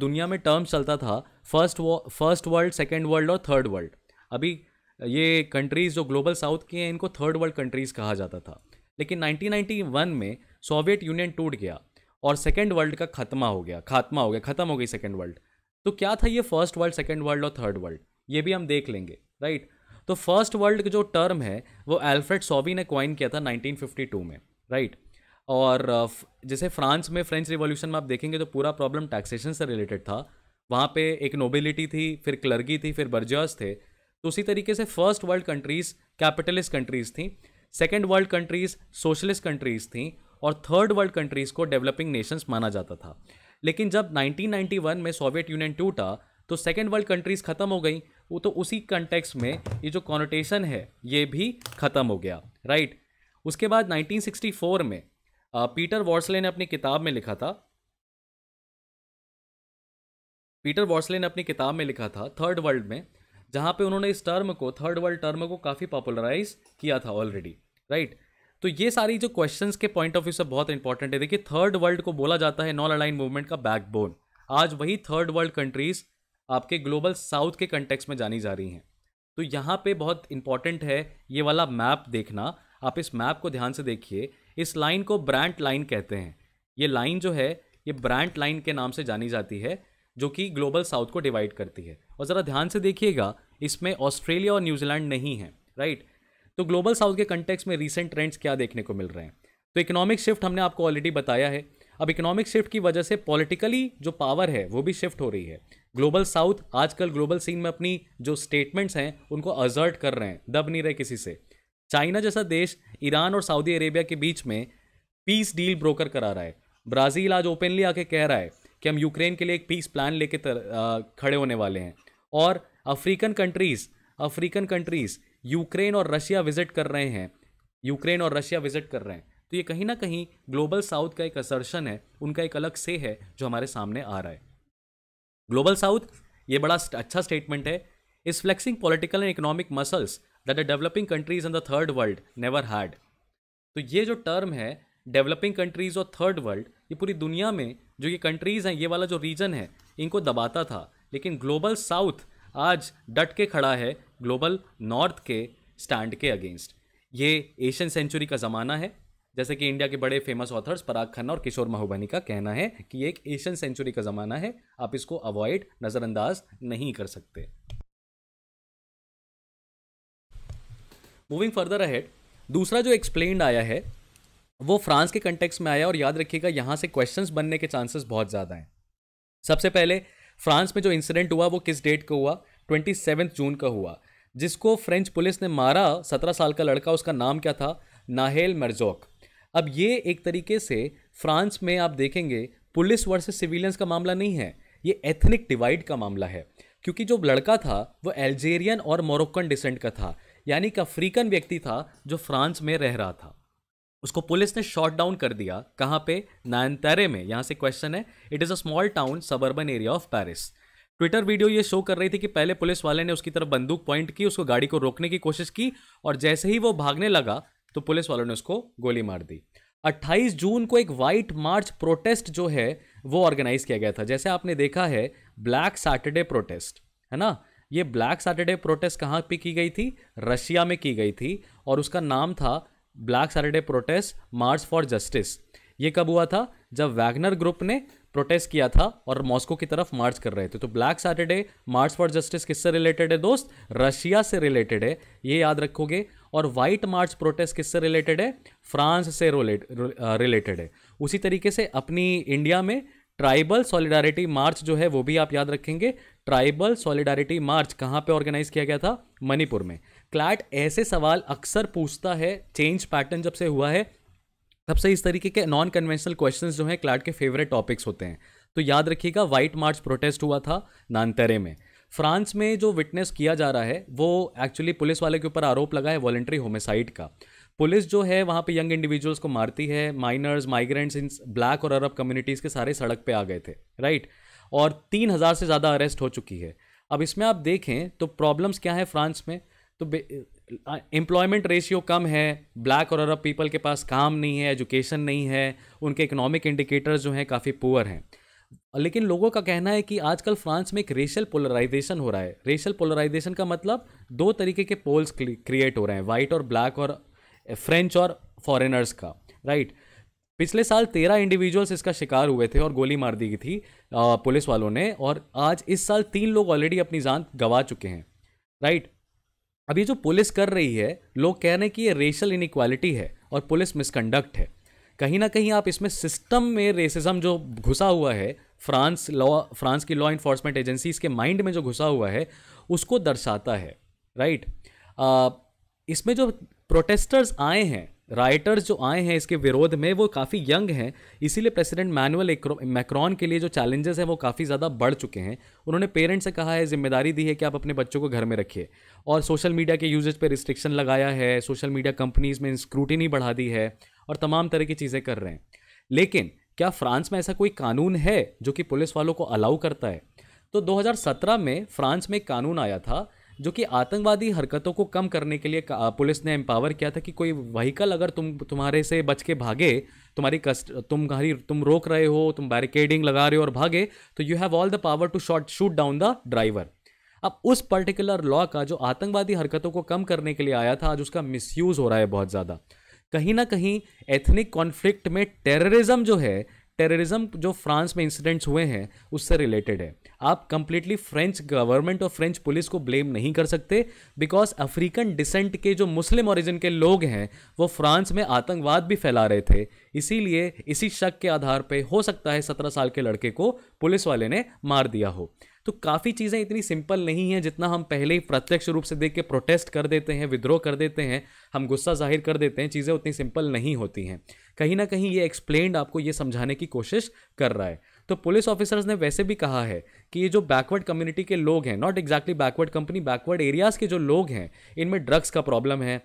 दुनिया में टर्म चलता था first first world second world और थर्ड वर्ल्ड अभी ये कंट्रीज़ जो ग्लोबल साउथ की हैं इनको थर्ड वर्ल्ड कंट्रीज़ कहा जाता था लेकिन 1991 में सोवियत यूनियन टूट गया और सेकेंड वर्ल्ड का खत्मा हो गया खात्मा हो गया ख़त्म हो गई सेकेंड वर्ल्ड तो क्या था ये फर्स्ट वर्ल्ड सेकेंड वर्ल्ड और थर्ड वर्ल्ड ये भी हम देख लेंगे राइट तो फर्स्ट वर्ल्ड जो टर्म है वो एल्फ्रेड सॉबी ने क्वाइन किया था 1952 में राइट और uh, जैसे फ्रांस में फ्रेंच रिवॉल्यूशन में आप देखेंगे तो पूरा प्रॉब्लम टैक्सेशन से रिलेटेड था वहाँ पे एक नोबिलिटी थी फिर क्लर्गी थी फिर बर्जर्स थे तो उसी तरीके से first world countries capitalist countries थी second world countries socialist countries थी और थर्ड वर्ल्ड कंट्रीज़ को डेवलपिंग नेशंस माना जाता था लेकिन जब 1991 में सोवियत यूनियन टूटा तो सेकेंड वर्ल्ड कंट्रीज़ ख़त्म हो गई वो तो उसी कंटेक्स में ये जो कॉनोटेशन है ये भी ख़त्म हो गया राइट उसके बाद 1964 में पीटर वॉर्सले ने अपनी किताब में लिखा था पीटर वॉर्सले ने अपनी किताब में लिखा था थर्ड वर्ल्ड में जहाँ पे उन्होंने इस टर्म को थर्ड वर्ल्ड टर्म को काफ़ी पॉपुलराइज किया था ऑलरेडी राइट तो ये सारी जो क्वेश्चंस के पॉइंट ऑफ व्यू से बहुत इंपॉर्टेंट है देखिए थर्ड वर्ल्ड को बोला जाता है नॉन अलाइन मूवमेंट का बैकबोन आज वही थर्ड वर्ल्ड कंट्रीज आपके ग्लोबल साउथ के कंटेक्स में जानी जा रही हैं तो यहाँ पे बहुत इंपॉर्टेंट है ये वाला मैप देखना आप इस मैप को ध्यान से देखिए इस लाइन को ब्रांड लाइन कहते हैं ये लाइन जो है ये ब्रांड लाइन के नाम से जानी जाती है जो कि ग्लोबल साउथ को डिवाइड करती है और ज़रा ध्यान से देखिएगा इसमें ऑस्ट्रेलिया और न्यूजीलैंड नहीं है राइट तो ग्लोबल साउथ के कंटेक्स में रिसेंट ट्रेंड्स क्या देखने को मिल रहे हैं तो इकोनॉमिक शिफ्ट हमने आपको ऑलरेडी बताया है अब इकोनॉमिक शिफ्ट की वजह से पॉलिटिकली जो पावर है वो भी शिफ्ट हो रही है ग्लोबल साउथ आजकल ग्लोबल सीन में अपनी जो स्टेटमेंट्स हैं उनको अजर्ट कर रहे हैं दब नहीं रहे किसी से चाइना जैसा देश ईरान और सऊदी अरेबिया के बीच में पीस डील ब्रोकर करा रहा है ब्राज़ील आज ओपनली आके कह रहा है कि हम यूक्रेन के लिए एक पीस प्लान लेके खड़े होने वाले हैं और African countries African countries Ukraine और रशिया विजिट कर रहे हैं यूक्रेन और रशिया विजिट कर रहे हैं तो ये कहीं ना कहीं ग्लोबल साउथ का एक असर्शन है उनका एक अलग से है जो हमारे सामने आ रहा है ग्लोबल साउथ ये बड़ा अच्छा स्टेटमेंट है is flexing political and economic muscles that the developing countries in the third world never had तो ये जो टर्म है डेवलपिंग कंट्रीज़ और थर्ड वर्ल्ड ये पूरी दुनिया में जो ये कंट्रीज़ हैं ये वाला जो रीजन है इनको दबाता था लेकिन ग्लोबल साउथ आज डट के खड़ा है ग्लोबल नॉर्थ के स्टैंड के अगेंस्ट ये एशियन सेंचुरी का ज़माना है जैसे कि इंडिया के बड़े फेमस ऑथर्स पराग खन्ना और किशोर माहुबानी का कहना है कि एक एशियन सेंचुरी का ज़माना है आप इसको अवॉइड नज़रअंदाज नहीं कर सकते मूविंग फर्दर अहेड दूसरा जो एक्सप्लेन आया है वो फ्रांस के कंटेक्स में आया और याद रखिएगा यहां से क्वेश्चंस बनने के चांसेस बहुत ज़्यादा हैं सबसे पहले फ्रांस में जो इंसिडेंट हुआ वो किस डेट को हुआ ट्वेंटी जून का हुआ जिसको फ्रेंच पुलिस ने मारा सत्रह साल का लड़का उसका नाम क्या था नाहेल मर्जोक अब ये एक तरीके से फ्रांस में आप देखेंगे पुलिस वर्सेस सिविलियंस का मामला नहीं है ये एथनिक डिवाइड का मामला है क्योंकि जो लड़का था वो एल्जेरियन और मोरक्कन डिसेंट का था यानी कि अफ्रीकन व्यक्ति था जो फ्रांस में रह रहा था उसको पुलिस ने शॉट डाउन कर दिया कहाँ पे नायनतारे में यहाँ से क्वेश्चन है it is a small town suburban area of Paris Twitter video ये शो कर रही थी कि पहले पुलिस वाले ने उसकी तरफ बंदूक पॉइंट की उसको गाड़ी को रोकने की कोशिश की और जैसे ही वो भागने लगा तो पुलिस वालों ने उसको गोली मार दी 28 जून को एक वाइट मार्च प्रोटेस्ट जो है वो ऑर्गेनाइज किया गया था जैसे आपने देखा है ब्लैक सैटरडे प्रोटेस्ट है ना ये ब्लैक सैटरडे प्रोटेस्ट कहाँ पे की गई थी रशिया में की गई थी और उसका नाम था black Saturday protest march for justice ये कब हुआ था जब वैगनर ग्रुप ने प्रोटेस्ट किया था और मॉस्को की तरफ मार्च कर रहे थे तो black Saturday march for justice किससे रिलेटेड है दोस्त रशिया से रिलेटेड है ये याद रखोगे और वाइट मार्च प्रोटेस्ट किससे रिलेटेड है फ्रांस से रिलेटेड है उसी तरीके से अपनी इंडिया में ट्राइबल सॉलिडारिटी मार्च जो है वो भी आप याद रखेंगे ट्राइबल सॉलिडारिटी मार्च कहाँ पे ऑर्गेनाइज किया गया था मणिपुर में क्लैट ऐसे सवाल अक्सर पूछता है चेंज पैटर्न जब से हुआ है तब से इस तरीके के नॉन कन्वेंशनल क्वेश्चंस जो हैं क्लैट के फेवरेट टॉपिक्स होते हैं तो याद रखिएगा वाइट मार्च प्रोटेस्ट हुआ था नानतरे में फ्रांस में जो विटनेस किया जा रहा है वो एक्चुअली पुलिस वाले के ऊपर आरोप लगा है वॉलेंट्री होमिसाइड का पुलिस जो है वहाँ पे यंग इंडिविजुअल्स को मारती है माइनर्स माइग्रेंट्स इन ब्लैक और अरब कम्युनिटीज़ के सारे सड़क पे आ गए थे राइट और तीन हज़ार से ज़्यादा अरेस्ट हो चुकी है अब इसमें आप देखें तो प्रॉब्लम्स क्या है फ्रांस में तो एम्प्लॉयमेंट रेशियो कम है ब्लैक और अरब पीपल के पास काम नहीं है एजुकेशन नहीं है उनके इकोनॉमिक इंडिकेटर्स जो हैं काफ़ी पुअर हैं लेकिन लोगों का कहना है कि आजकल फ्रांस में एक रेशल पोलराइजेशन हो रहा है रेशल पोलराइजेशन का मतलब दो तरीके के पोल्स क्रिएट हो रहे हैं वाइट और ब्लैक और फ्रेंच और फॉरेनर्स का राइट पिछले साल तेरह इंडिविजुअल्स इसका शिकार हुए थे और गोली मार दी गई थी पुलिस वालों ने और आज इस साल तीन लोग ऑलरेडी अपनी जान गंवा चुके हैं राइट अभी जो पुलिस कर रही है लोग कह रहे हैं कि ये रेशल इनक्वालिटी है और पुलिस मिसकंडक्ट है कहीं ना कहीं आप इसमें सिस्टम में रेसिज्म जो घुसा हुआ है फ्रांस लॉ फ्रांस की लॉ इन्फोर्समेंट एजेंसीज के माइंड में जो घुसा हुआ है उसको दर्शाता है राइट इसमें जो प्रोटेस्टर्स आए हैं राइटर्स जो आए हैं इसके विरोध में वो काफ़ी यंग हैं इसीलिए प्रेसिडेंट मैनुअल मैक्रॉन के लिए जो चैलेंजेस हैं वो काफ़ी ज़्यादा बढ़ चुके हैं उन्होंने पेरेंट्स से कहा है जिम्मेदारी दी है कि आप अपने बच्चों को घर में रखिए और सोशल मीडिया के यूजेज पर रिस्ट्रिक्शन लगाया है सोशल मीडिया कंपनीज़ में स्क्रूटिनी बढ़ा दी है और तमाम तरह की चीज़ें कर रहे हैं लेकिन क्या फ्रांस में ऐसा कोई कानून है जो कि पुलिस वालों को अलाउ करता है तो 2017 में फ्रांस में कानून आया था जो कि आतंकवादी हरकतों को कम करने के लिए पुलिस ने एम्पावर किया था कि कोई वहीकल अगर तुम तुम्हारे से बच के भागे तुम्हारी कस्ट तुम घर तुम रोक रहे हो तुम बैरिकेडिंग लगा रहे हो और भागे तो you have all the power to shot shoot down the driver अब उस पर्टिकुलर लॉ का जो आतंकवादी हरकतों को कम करने के लिए आया था आज उसका मिसयूज़ हो रहा है बहुत ज़्यादा कहीं ना कहीं एथनिक कॉन्फ्लिक्ट में टेररिज्म जो है टेररिज्म जो फ्रांस में इंसिडेंट्स हुए हैं उससे रिलेटेड है आप कंप्लीटली फ्रेंच गवर्नमेंट और फ्रेंच पुलिस को ब्लेम नहीं कर सकते बिकॉज अफ्रीकन डिसेंट के जो मुस्लिम ओरिजिन के लोग हैं वो फ्रांस में आतंकवाद भी फैला रहे थे इसीलिए इसी शक के आधार पर हो सकता है सत्रह साल के लड़के को पुलिस वाले ने मार दिया हो तो काफ़ी चीज़ें इतनी सिंपल नहीं हैं जितना हम पहले ही प्रत्यक्ष रूप से देख के प्रोटेस्ट कर देते हैं विद्रोह कर देते हैं हम गुस्सा जाहिर कर देते हैं चीज़ें उतनी सिंपल नहीं होती हैं कहीं ना कहीं ये एक्सप्लेन्ड आपको ये समझाने की कोशिश कर रहा है तो पुलिस ऑफिसर्स ने वैसे भी कहा है कि ये जो बैकवर्ड कम्युनिटी के लोग हैं not exactly backward company backward areas के जो लोग हैं इनमें ड्रग्स का प्रॉब्लम है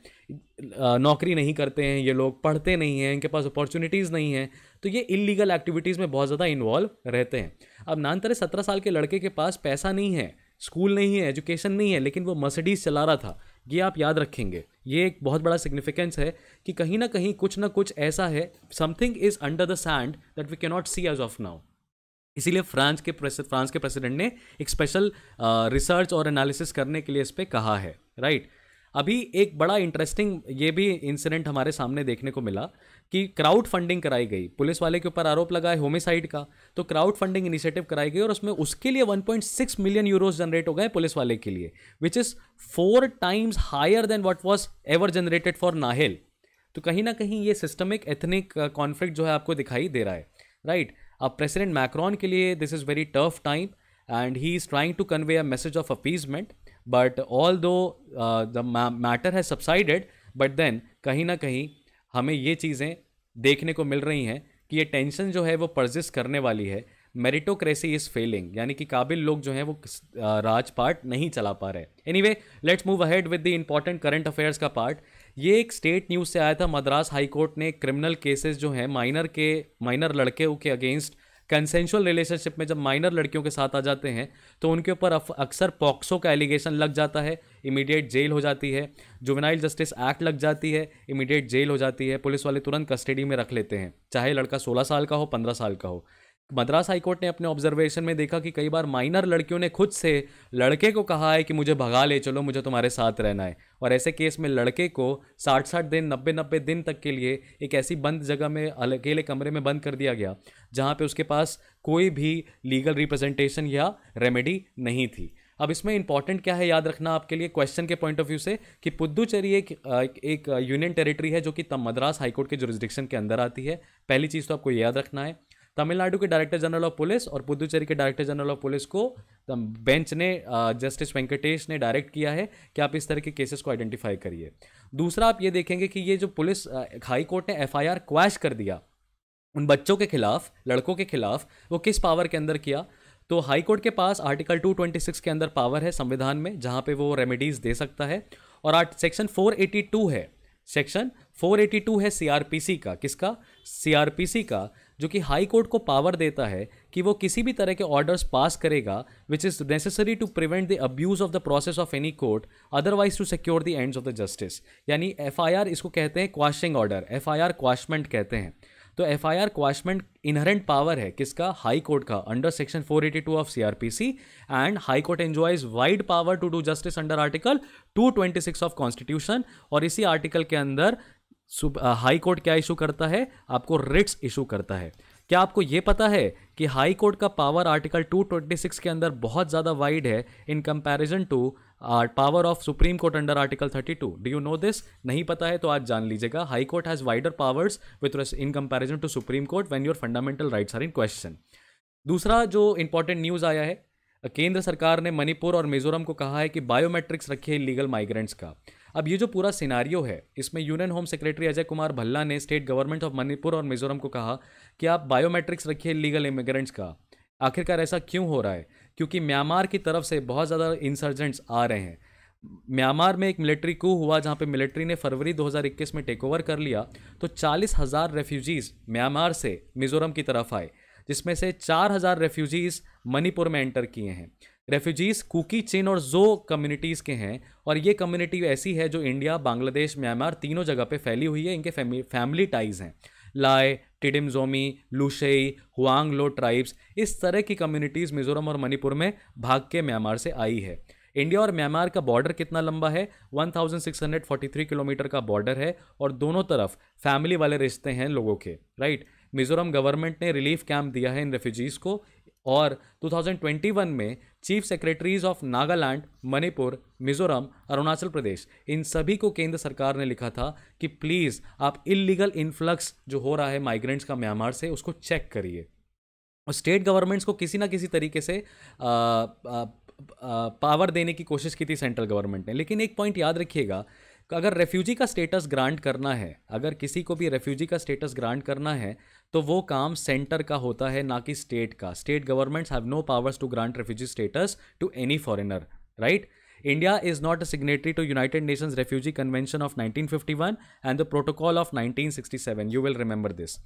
नौकरी नहीं करते हैं ये लोग पढ़ते नहीं हैं इनके पास अपॉर्चुनिटीज़ नहीं हैं तो ये इलीगल एक्टिविटीज़ में बहुत ज़्यादा इन्वॉल्व रहते हैं अब नानतरे सत्रह साल के लड़के के पास पैसा नहीं है स्कूल नहीं है एजुकेशन नहीं है लेकिन वो मर्सिडीज़ चला रहा था ये आप याद रखेंगे ये एक बहुत बड़ा सिग्निफिकेंस है कि कहीं ना कहीं कुछ ना कुछ ऐसा है something is under the sand that we cannot see as of now इसीलिए फ्रांस के फ्रांस के प्रेसिडेंट ने एक स्पेशल रिसर्च और एनालिसिस करने के लिए इस पर कहा है राइट right? अभी एक बड़ा इंटरेस्टिंग ये भी इंसिडेंट हमारे सामने देखने को मिला कि क्राउड फंडिंग कराई गई पुलिस वाले के ऊपर आरोप लगा है होमिसाइड का तो क्राउड फंडिंग इनिशिएटिव कराई गई और उसमें उसके लिए 1.6 मिलियन यूरोस जनरेट हो गए पुलिस वाले के लिए which is four times higher than what was ever generated for Nahel तो कहीं ना कहीं ये सिस्टमिक एथनिक कॉन्फ्लिक्ट जो है आपको दिखाई दे रहा है राइट right? अब प्रेसिडेंट मैक्रॉन के लिए this is very tough time and he is trying to convey a message of appeasement but although the matter has subsided but then कहीं ना कहीं हमें ये चीज़ें देखने को मिल रही हैं कि ये टेंशन जो है वो परजिस करने वाली है मेरिटोक्रेसी इज़ फेलिंग यानी कि काबिल लोग जो हैं वो राजपाट नहीं चला पा रहे anyway let's move ahead with the important current affairs का पार्ट ये एक स्टेट न्यूज़ से आया था मद्रास हाईकोर्ट ने क्रिमिनल केसेस जो हैं माइनर के माइनर लड़के के अगेंस्ट कंसेंशुअल रिलेशनशिप में जब माइनर लड़कियों के साथ आ जाते हैं तो उनके ऊपर अक्सर पॉक्सो का एलिगेशन लग जाता है इमीडिएट जेल हो जाती है जुवेनाइल जस्टिस एक्ट लग जाती है इमीडिएट जेल हो जाती है पुलिस वाले तुरंत कस्टडी में रख लेते हैं चाहे लड़का सोलह साल का हो पंद्रह साल का हो मद्रास हाईकोर्ट ने अपने ऑब्जर्वेशन में देखा कि कई बार माइनर लड़कियों ने खुद से लड़के को कहा है कि मुझे भगा ले चलो मुझे तुम्हारे साथ रहना है और ऐसे केस में लड़के को साठ साठ दिन नब्बे नब्बे दिन तक के लिए एक ऐसी बंद जगह में अकेले कमरे में बंद कर दिया गया जहाँ पर उसके पास कोई भी लीगल रिप्रेजेंटेशन या रेमेडी नहीं थी अब इसमें इंपॉर्टेंट क्या है याद रखना आपके लिए क्वेश्चन के पॉइंट ऑफ व्यू से कि पुद्दुचेरी एक एक यूनियन टेरिटरी है जो कि मद्रास हाईकोर्ट के जुरिस्डिक्शन के अंदर आती है पहली चीज़ तो आपको याद रखना है तमिलनाडु के डायरेक्टर जनरल ऑफ पुलिस और पुदुचेरी के डायरेक्टर जनरल ऑफ पुलिस को बेंच ने जस्टिस uh, वेंकटेश ने डायरेक्ट किया है कि आप इस तरह के केसेस को आइडेंटिफाई करिए दूसरा आप ये देखेंगे कि ये जो पुलिस हाई uh, कोर्ट ने एफ आई क्वैश कर दिया उन बच्चों के खिलाफ लड़कों के खिलाफ वो किस पावर के अंदर किया तो हाई कोर्ट के पास आर्टिकल 226 के अंदर पावर है संविधान में जहाँ पे वो रेमेडीज दे सकता है और आर्ट सेक्शन 482 है सेक्शन 482 है सीआरपीसी का किसका सीआरपीसी का जो कि हाई कोर्ट को पावर देता है कि वो किसी भी तरह के ऑर्डर्स पास करेगा which is necessary to prevent the abuse of the process of any court otherwise to secure the ends of the justice यानी एफ इसको कहते हैं quashing order F I quashment कहते हैं तो F I R quashment inherent power है किसका high court का under section 482 of C R P C and high court enjoys wide power to do justice under article two twenty six of constitution और इसी article के अंदर high court क्या issue करता है आपको रिट्स इशू करता है क्या आपको ये पता है कि हाई कोर्ट का पावर आर्टिकल 226 के अंदर बहुत ज़्यादा वाइड है in comparison to power of supreme court under article 32 do you know this नहीं पता है तो आज जान लीजिएगा high court has wider powers with in comparison to supreme court when your fundamental rights are in question दूसरा जो important news आया है केंद्र सरकार ने मणिपुर और मिजोरम को कहा है कि बायोमेट्रिक्स रखिए लीगल माइग्रेंट्स का अब ये जो पूरा सिनारियो है इसमें union home secretary Ajay Kumar Bhalla ने स्टेट गवर्नमेंट ऑफ मणिपुर और मिजोरम को कहा कि आप बायोमेट्रिक्स रखिए लीगल इमिग्रेंट्स का आखिरकार ऐसा क्यों हो रहा है क्योंकि म्यांमार की तरफ से बहुत ज़्यादा इंसर्जेंट्स आ रहे हैं म्यांमार में एक मिलिट्री कू हुआ जहां पे मिलिट्री ने फरवरी 2021 में टेक ओवर कर लिया तो चालीस हज़ार रेफ्यूजीज़ म्यांमार से मिज़ोरम की तरफ आए जिसमें से चार हज़ार रेफ्यूजीज़ मणिपुर में एंटर किए हैं रेफ्यूजीज़ कुकी चिन और जो कम्युनिटीज़ के हैं और ये कम्युनिटी ऐसी है जो इंडिया बांग्लादेश म्यांमार तीनों जगह पे फैली हुई है इनके फैमिली टाइज हैं लाए टिडिमजोमी लुशेई हुआंगलो ट्राइब्स इस तरह की कम्युनिटीज़ मिजोरम और मणिपुर में भाग के म्यांमार से आई है इंडिया और म्यांमार का बॉर्डर कितना लंबा है 1643 किलोमीटर का बॉर्डर है और दोनों तरफ फैमिली वाले रिश्ते हैं लोगों के राइट मिजोरम गवर्नमेंट ने रिलीफ कैंप दिया है इन रेफ्यूजीज़ को और 2021 में chief secretaries of Nagaland Manipur Mizoram Arunachal Pradesh इन सभी को केंद्र सरकार ने लिखा था कि प्लीज़ आप इलीगल इन्फ्लक्स जो हो रहा है माइग्रेंट्स का म्यांमार से उसको चेक करिए और स्टेट गवर्नमेंट्स को किसी ना किसी तरीके से आ, आ, पावर देने की कोशिश की थी सेंट्रल गवर्नमेंट ने लेकिन एक पॉइंट याद रखिएगा अगर रेफ्यूजी का स्टेटस ग्रांट करना है अगर किसी को भी रेफ्यूजी का स्टेटस ग्रांट करना है तो वो काम सेंटर का होता है ना कि स्टेट का state governments have no powers to grant refugee status to any foreigner right India is not a signatory to United Nations Refugee Convention of 1951 and the Protocol of 1967. You will remember this.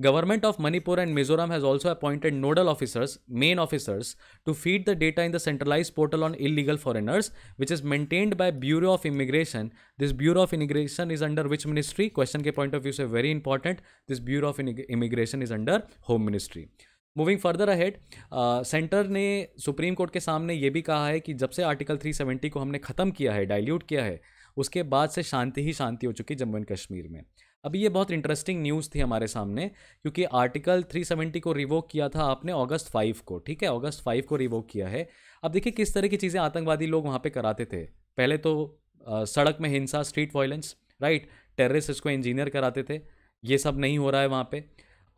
Government of Manipur and Mizoram has also appointed nodal officers, main officers, to feed the data in the centralized portal on illegal foreigners, which is maintained by Bureau of Immigration. This Bureau of Immigration is under which ministry? Question ke point of view is very important. This Bureau of Immigration is under Home Ministry. Moving further ahead centre ने supreme court के सामने ये भी कहा है कि जब से आर्टिकल 370 को हमने ख़त्म किया है डाइल्यूट किया है उसके बाद से शांति ही शांति हो चुकी जम्मू एंड कश्मीर में अभी ये बहुत इंटरेस्टिंग न्यूज़ थी हमारे सामने क्योंकि आर्टिकल 370 को रिवोक किया था आपने अगस्त 5 को ठीक है अगस्त 5 को रिवोक किया है अब देखिए किस तरह की चीज़ें आतंकवादी लोग वहाँ पर कराते थे पहले तो आ, uh, सड़क में हिंसा स्ट्रीट वायलेंस राइट टेररिस्ट इसको इंजीनियर कराते थे ये सब नहीं हो रहा है वहाँ पर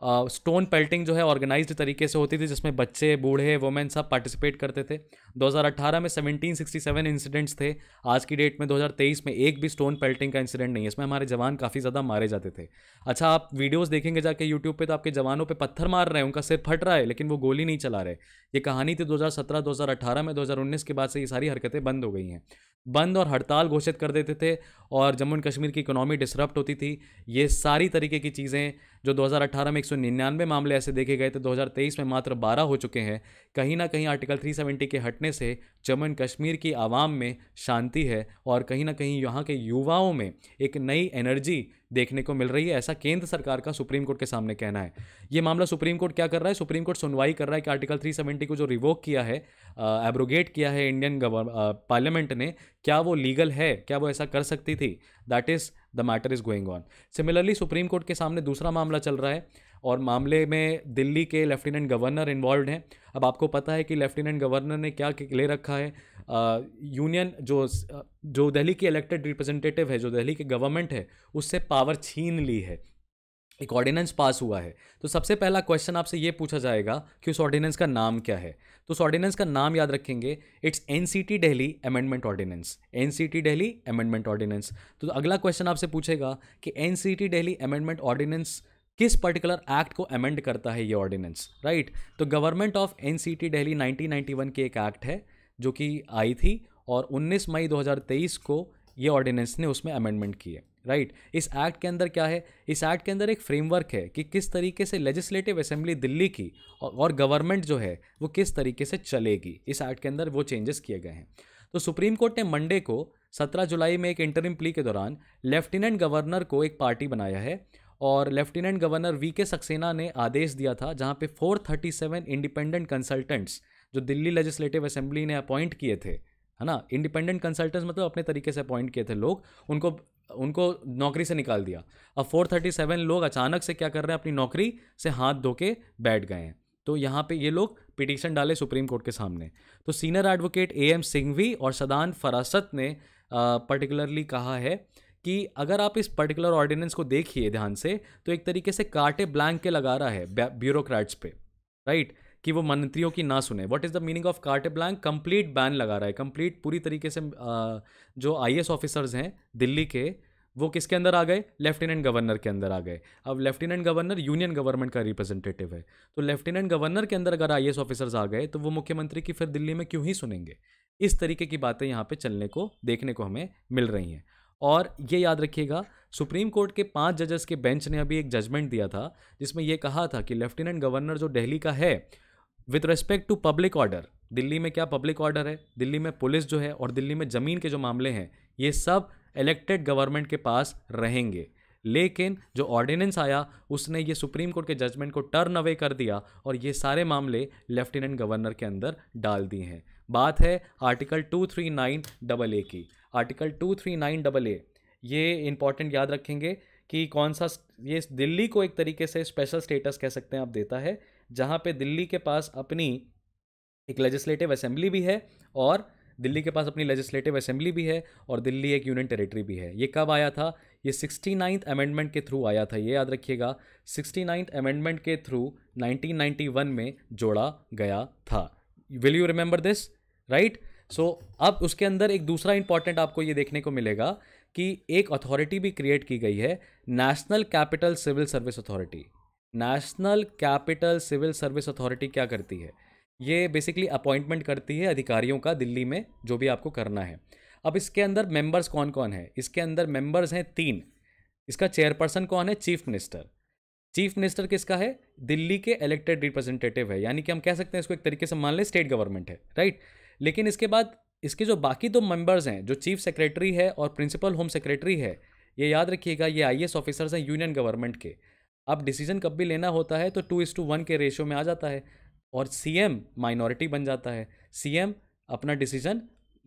स्टोन uh, पेल्टिंग जो है ऑर्गेनाइज्ड तरीके से होती थी जिसमें बच्चे बूढ़े वुमेन सब पार्टिसिपेट करते थे 2018 में 1767 इंसिडेंट्स थे आज की डेट में 2023 में एक भी स्टोन पेल्टिंग का इंसिडेंट नहीं है इसमें हमारे जवान काफ़ी ज़्यादा मारे जाते थे अच्छा आप वीडियोस देखेंगे जाके यूट्यूब पर तो आपके जवानों पर पत्थर मार रहे हैं उनका सिर फट रहा है लेकिन वो गोली नहीं चला रहे ये कहानी थी दो हज़ार में दो के बाद से ये सारी हरकतें बंद हो गई हैं बंद और हड़ताल घोषित कर देते थे और जम्मू एंड कश्मीर की इकोनॉमी डिसरप्ट होती थी ये सारी तरीके की चीज़ें जो 2018 में एक सौ निन्यानवे मामले ऐसे देखे गए थे 2023 में मात्र 12 हो चुके हैं कहीं ना कहीं आर्टिकल 370 के हटने से जम्मू एंड कश्मीर की आवाम में शांति है और कहीं ना कहीं यहाँ के युवाओं में एक नई एनर्जी देखने को मिल रही है ऐसा केंद्र सरकार का सुप्रीम कोर्ट के सामने कहना है ये मामला सुप्रीम कोर्ट क्या कर रहा है सुप्रीम कोर्ट सुनवाई कर रहा है कि आर्टिकल 370 को जो रिवोक किया है एब्रोगेट किया है इंडियन पार्लियामेंट ने क्या वो लीगल है क्या वो ऐसा कर सकती थी that is the matter is going on similarly supreme court के सामने दूसरा मामला चल रहा है और मामले में दिल्ली के लेफ्टिनेंट गवर्नर इन्वॉल्व हैं अब आपको पता है कि लेफ्टिनेंट गवर्नर ने क्या ले रखा है यूनियन जो जो दिल्ली की इलेक्टेड रिप्रेजेंटेटिव है जो दिल्ली की गवर्नमेंट है उससे पावर छीन ली है एक ऑर्डिनेंस पास हुआ है तो सबसे पहला क्वेश्चन आपसे ये पूछा जाएगा कि उस ऑर्डिनेंस का नाम क्या है तो उस ऑर्डिनेंस का नाम याद रखेंगे it's N C T Delhi amendment ordinance N C T Delhi amendment ordinance तो अगला क्वेश्चन आपसे पूछेगा कि N C T Delhi amendment ordinance किस पर्टिकुलर एक्ट को अमेंड करता है ये ऑर्डिनेंस राइट तो government of N C T Delhi nineteen ninety one की एक एक्ट है जो कि आई थी और उन्नीस मई दो हज़ार तेईस को ये ऑर्डिनेंस ने उसमें अमेंडमेंट किए राइट right? इस एक्ट के अंदर क्या है इस एक्ट के अंदर एक फ्रेमवर्क है कि किस तरीके से लेजिस्लेटिव असेंबली दिल्ली की और गवर्नमेंट जो है वो किस तरीके से चलेगी इस एक्ट के अंदर वो चेंजेस किए गए हैं तो सुप्रीम कोर्ट ने मंडे को 17 जुलाई में एक इंटरिम प्ली के दौरान लेफ्टिनेंट गवर्नर को एक पार्टी बनाया है और लेफ्टिनेंट गवर्नर वी के सक्सेना ने आदेश दिया था जहाँ पे 437 इंडिपेंडेंट कंसल्टेंट्स जो दिल्ली लेजिस्लेटिव असेंबली ने अपॉइंट किए थे है ना इंडिपेंडेंट कंसल्टेंट्स मतलब अपने तरीके से अपॉइंट किए थे लोग उनको उनको नौकरी से निकाल दिया अब 437 लोग अचानक से क्या कर रहे हैं अपनी नौकरी से हाथ धो के बैठ गए हैं तो यहाँ पे ये लोग पिटीशन डाले सुप्रीम कोर्ट के सामने तो senior advocate A M Singhvi और सदान फरासत ने पर्टिकुलरली कहा है कि अगर आप इस पर्टिकुलर ऑर्डिनेंस को देखिए ध्यान से तो एक तरीके से काटे ब्लैंक के लगा रहा है ब्यूरोक्रेट्स पे राइट right? कि वो मंत्रियों की ना सुने what is the meaning of carte blanche complete ban लगा रहा है कंप्लीट पूरी तरीके से जो आई ऑफिसर्स हैं दिल्ली के वो किसके अंदर आ गए लेफ्टिनेंट गवर्नर के अंदर आ गए अब लेफ्टिनेंट गवर्नर यूनियन गवर्नमेंट का रिप्रेजेंटेटिव है तो लेफ्टिनेंट गवर्नर के अंदर अगर आई ऑफिसर्स आ गए तो वो मुख्यमंत्री की फिर दिल्ली में क्यों ही सुनेंगे इस तरीके की बातें यहाँ पे चलने को देखने को हमें मिल रही हैं और ये याद रखिएगा सुप्रीम कोर्ट के पांच जजेस के बेंच ने अभी एक जजमेंट दिया था जिसमें यह कहा था कि लेफ्टिनेंट गवर्नर जो दिल्ली का है with respect to public order Delhi में क्या पब्लिक ऑर्डर है दिल्ली में पुलिस जो है और दिल्ली में ज़मीन के जो मामले हैं ये सब इलेक्टेड गवर्नमेंट के पास रहेंगे लेकिन जो ऑर्डिनेंस आया उसने ये सुप्रीम कोर्ट के जजमेंट को टर्न अवे कर दिया और ये सारे मामले लेफ्टिनेंट गवर्नर के अंदर डाल दिए हैं बात है article two three nine double A की article two three nine double A ये इंपॉर्टेंट याद रखेंगे कि कौन सा ये दिल्ली को एक तरीके से स्पेशल स्टेटस कह सकते हैं आप देता है जहाँ पे दिल्ली के पास अपनी एक लेजिस्लेटिव असेंबली भी है और दिल्ली के पास अपनी लेजिस्लेटिव असेंबली भी है और दिल्ली एक यूनियन टेरिटरी भी है ये कब आया था ये सिक्सटी नाइन्थ अमेंडमेंट के थ्रू आया था ये याद रखिएगा सिक्सटी नाइन्थ अमेंडमेंट के थ्रू 1991 में जोड़ा गया था will you remember this right so अब उसके अंदर एक दूसरा इंपॉर्टेंट आपको ये देखने को मिलेगा कि एक अथॉरिटी भी क्रिएट की गई है national capital civil service authority national capital civil service authority क्या करती है ये बेसिकली अपॉइंटमेंट करती है अधिकारियों का दिल्ली में जो भी आपको करना है अब इसके अंदर मेंबर्स कौन कौन है इसके अंदर मेंबर्स हैं तीन इसका चेयरपर्सन कौन है चीफ मिनिस्टर चीफ मिनिस्टर किसका है दिल्ली के इलेक्टेड रिप्रेजेंटेटिव है यानी कि हम कह सकते हैं इसको एक तरीके से मान लें स्टेट गवर्नमेंट है राइट लेकिन इसके बाद इसके जो बाकी दो मेंबर्स हैं जो चीफ सेक्रेटरी है और प्रिंसिपल होम सेक्रेटरी है ये याद रखिएगा ये आई ऑफिसर्स हैं यूनियन गवर्नमेंट के अब डिसीजन कब भी लेना होता है तो टू इज़ टू वन के रेशियो में आ जाता है और सी एम माइनॉरिटी बन जाता है सी एम अपना डिसीजन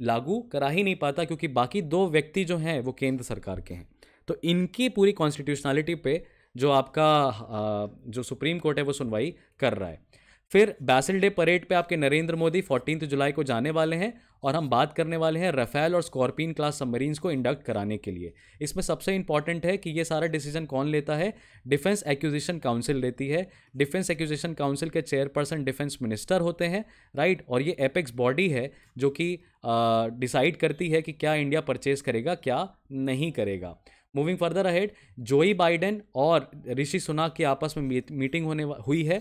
लागू करा ही नहीं पाता क्योंकि बाकी दो व्यक्ति जो हैं वो केंद्र सरकार के हैं तो इनकी पूरी कॉन्स्टिट्यूशनलिटी पे जो आपका जो सुप्रीम कोर्ट है वो सुनवाई कर रहा है फिर बैसल डे परेड पे आपके नरेंद्र मोदी फोर्टीन जुलाई को जाने वाले हैं और हम बात करने वाले हैं रफेल और स्कॉर्पियन क्लास सबमरीन्स को इंडक्ट कराने के लिए इसमें सबसे इंपॉर्टेंट है कि ये सारा डिसीजन कौन लेता है डिफेंस एक्विजिशन काउंसिल लेती है डिफेंस एक्विजिशन काउंसिल के चेयरपर्सन डिफेंस मिनिस्टर होते हैं राइट और ये एपेक्स बॉडी है जो कि डिसाइड करती है कि क्या इंडिया परचेज करेगा क्या नहीं करेगा moving further ahead Joe Biden और ऋषि सुनाक की आपस में मीटिंग होने हुई है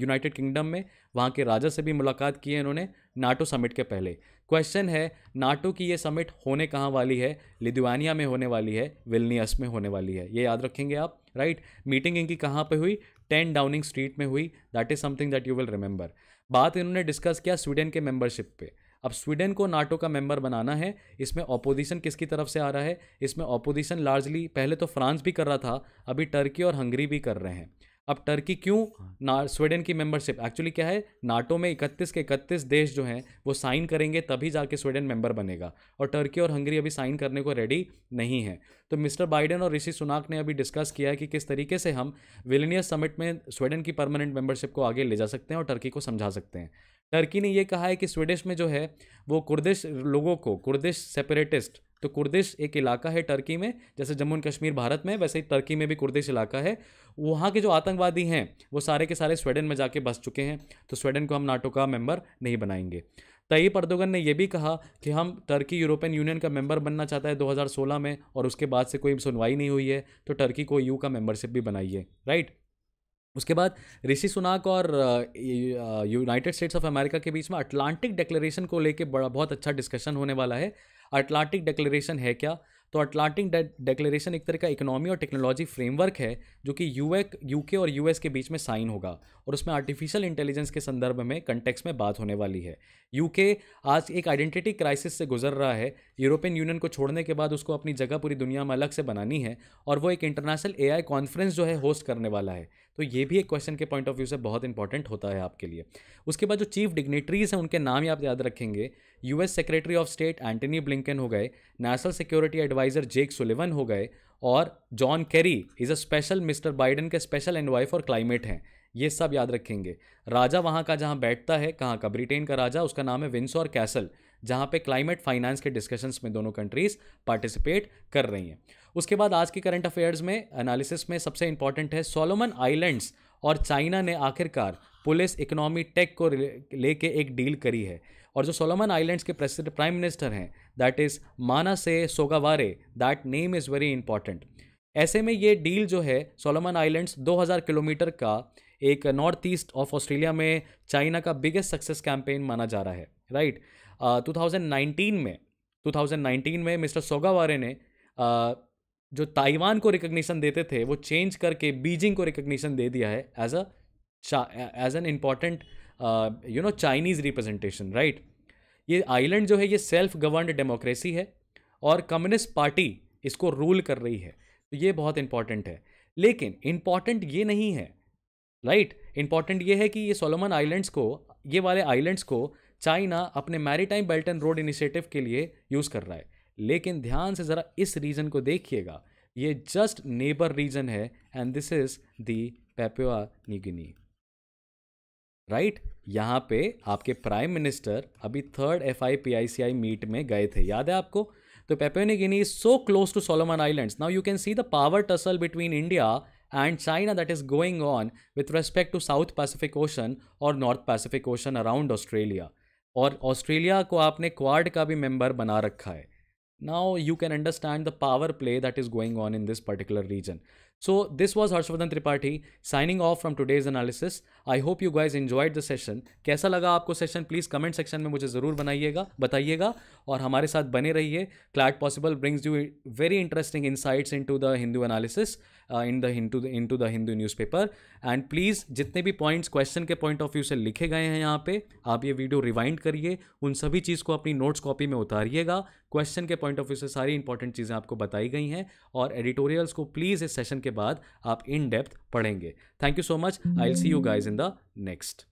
यूनाइटेड किंगडम में वहाँ के राजा से भी मुलाकात की है इन्होंने नाटो समिट के पहले क्वेश्चन है नाटो की ये समिट होने कहाँ वाली है लिदुआनिया में होने वाली है विलनियस में होने वाली है ये याद रखेंगे आप राइट मीटिंग इनकी कहाँ पे हुई टेन डाउनिंग स्ट्रीट में हुई that is something that you will remember बात इन्होंने डिस्कस किया स्वीडन के मेंबरशिप पे अब स्वीडन को नाटो का मेंबर बनाना है इसमें ऑपोजिशन किसकी तरफ से आ रहा है इसमें ऑपोजिशन लार्जली पहले तो फ्रांस भी कर रहा था अभी टर्की और हंगरी भी कर रहे हैं अब टर्की क्यों हाँ। ना स्वीडन की मेंबरशिप एक्चुअली क्या है नाटो में इकतीस के इकतीस देश जो हैं वो साइन करेंगे तभी जाके स्वीडन मेंबर बनेगा और टर्की और हंगरी अभी साइन करने को रेडी नहीं है तो मिस्टर बाइडेन और ऋषि सुनाक ने अभी डिस्कस किया है कि किस तरीके से हम विलिनियस समिट में स्वीडन की परमानेंट मेंबरशिप को आगे ले जा सकते हैं और टर्की को समझा सकते हैं टर्की ने यह कहा है कि स्वीडिश में जो है वो कुर्दिश लोगों को कुर्दिश सेपरेटिस्ट तो कुर्दिश एक इलाका है टर्की में जैसे जम्मू एंड कश्मीर भारत में वैसे ही टर्की में भी कुर्दिश इलाका है वहाँ के जो आतंकवादी हैं वो सारे के सारे स्वीडन में जाके बस चुके हैं तो स्वीडन को हम नाटो का मेंबर नहीं बनाएंगे तयीप पर्दोगन ने यह भी कहा कि हम टर्की यूरोपियन यूनियन का मेंबर बनना चाहता है 2016 में और उसके बाद से कोई सुनवाई नहीं हुई है तो टर्की को यू का मेंबरशिप भी बनाइए राइट उसके बाद ऋषि सुनाक और यूनाइटेड स्टेट्स ऑफ अमेरिका के बीच में अटलांटिक डिक्लेरेशन को लेकर बड़ा बहुत अच्छा डिस्कशन होने वाला है अटलांटिक डिक्लेरेशन है क्या तो अटलांटिक डिक्लेरेशन एक तरह का इकोनॉमी और टेक्नोलॉजी फ्रेमवर्क है जो कि यूएक यूके और यूएस के बीच में साइन होगा और उसमें आर्टिफिशियल इंटेलिजेंस के संदर्भ में कंटेक्स में बात होने वाली है यूके आज एक आइडेंटिटी क्राइसिस से गुजर रहा है यूरोपियन यूनियन को छोड़ने के बाद उसको अपनी जगह पूरी दुनिया में अलग से बनानी है और वो एक इंटरनेशनल एआई कॉन्फ्रेंस जो है होस्ट करने वाला है तो ये भी एक क्वेश्चन के पॉइंट ऑफ व्यू से बहुत इंपॉर्टेंट होता है आपके लिए उसके बाद जो चीफ डिग्नेटरीज हैं उनके नाम ही आप याद रखेंगे US secretary of state Antony Blinken हो गए national security advisor Jake Sullivan हो गए और John Kerry is a special mister Biden के स्पेशल एनवाई फॉर क्लाइमेट हैं ये सब याद रखेंगे राजा वहाँ का जहाँ बैठता है कहाँ का ब्रिटेन का राजा उसका नाम है विंसोर कैसल जहाँ पे क्लाइमेट फाइनेंस के डिस्कशंस में दोनों कंट्रीज़ पार्टिसिपेट कर रही हैं उसके बाद आज के करंट अफेयर्स में एनालिसिस में सबसे इंपॉर्टेंट है सोलोमन आइलैंड्स और चाइना ने आखिरकार पुलिस इकोनॉमी टेक को लेके एक डील करी है और जो सोलोमन आइलैंड्स के प्रेसिडेंट प्राइम मिनिस्टर हैं that is Manasseh Sogavare that name is very important ऐसे में ये डील जो है सोलोमन आइलैंड्स 2000 किलोमीटर का एक नॉर्थ ईस्ट ऑफ ऑस्ट्रेलिया में चाइना का बिगेस्ट सक्सेस कैंपेन माना जा रहा है राइट right? uh, में 2019 में मिस्टर सोगावारे ने uh, जो ताइवान को रिकग्निशन देते थे वो चेंज करके बीजिंग को रिकग्निशन दे दिया है as a as an important you know Chinese representation right ये आइलैंड जो है ये सेल्फ गवर्नड डेमोक्रेसी है और कम्युनिस्ट पार्टी इसको रूल कर रही है तो ये बहुत इंपॉर्टेंट है लेकिन इम्पॉर्टेंट ये नहीं है राइट इंपॉर्टेंट ये है कि ये सोलोमन आइलैंड्स को ये वाले आइलैंड्स को चाइना अपने maritime belt and road initiative के लिए यूज़ कर रहा है लेकिन ध्यान से ज़रा इस रीजन को देखिएगा ये जस्ट नेबर रीजन है and this is the Papua New Guinea right right? यहाँ पे आपके प्राइम मिनिस्टर अभी third F I P I C I meet में गए थे याद है आपको तो Papua New Guinea is so close to Solomon Islands now you can see the power tussle between India and China that is going on with respect to South Pacific Ocean or North Pacific Ocean around Australia. or Australia को आपने quad का भी member बना रखा now you can understand the power play that is going on in this particular region So this was Harshvardhan Tripathi signing off from today's analysis. I hope you guys enjoyed the session. कैसा लगा आपको session please comment section में मुझे ज़रूर बनाइएगा बताइएगा और हमारे साथ बने रहिए CLAT possible brings you very interesting insights into the Hindu analysis in the Hindu into the Hindu newspaper and please जितने भी पॉइंट्स क्वेश्चन के पॉइंट ऑफ व्यू से लिखे गए हैं यहाँ पे आप ये वीडियो रिवाइंड करिए उन सभी चीज़ को अपनी नोट्स कॉपी में उतारिएगा क्वेश्चन के पॉइंट ऑफ व्यू से सारी इंपॉर्टेंट चीज़ें आपको बताई गई हैं और एडिटोरियल्स को प्लीज़ इस सेशन के बाद आप इन डेप्थ पढ़ेंगे thank you so much I see you guys in the next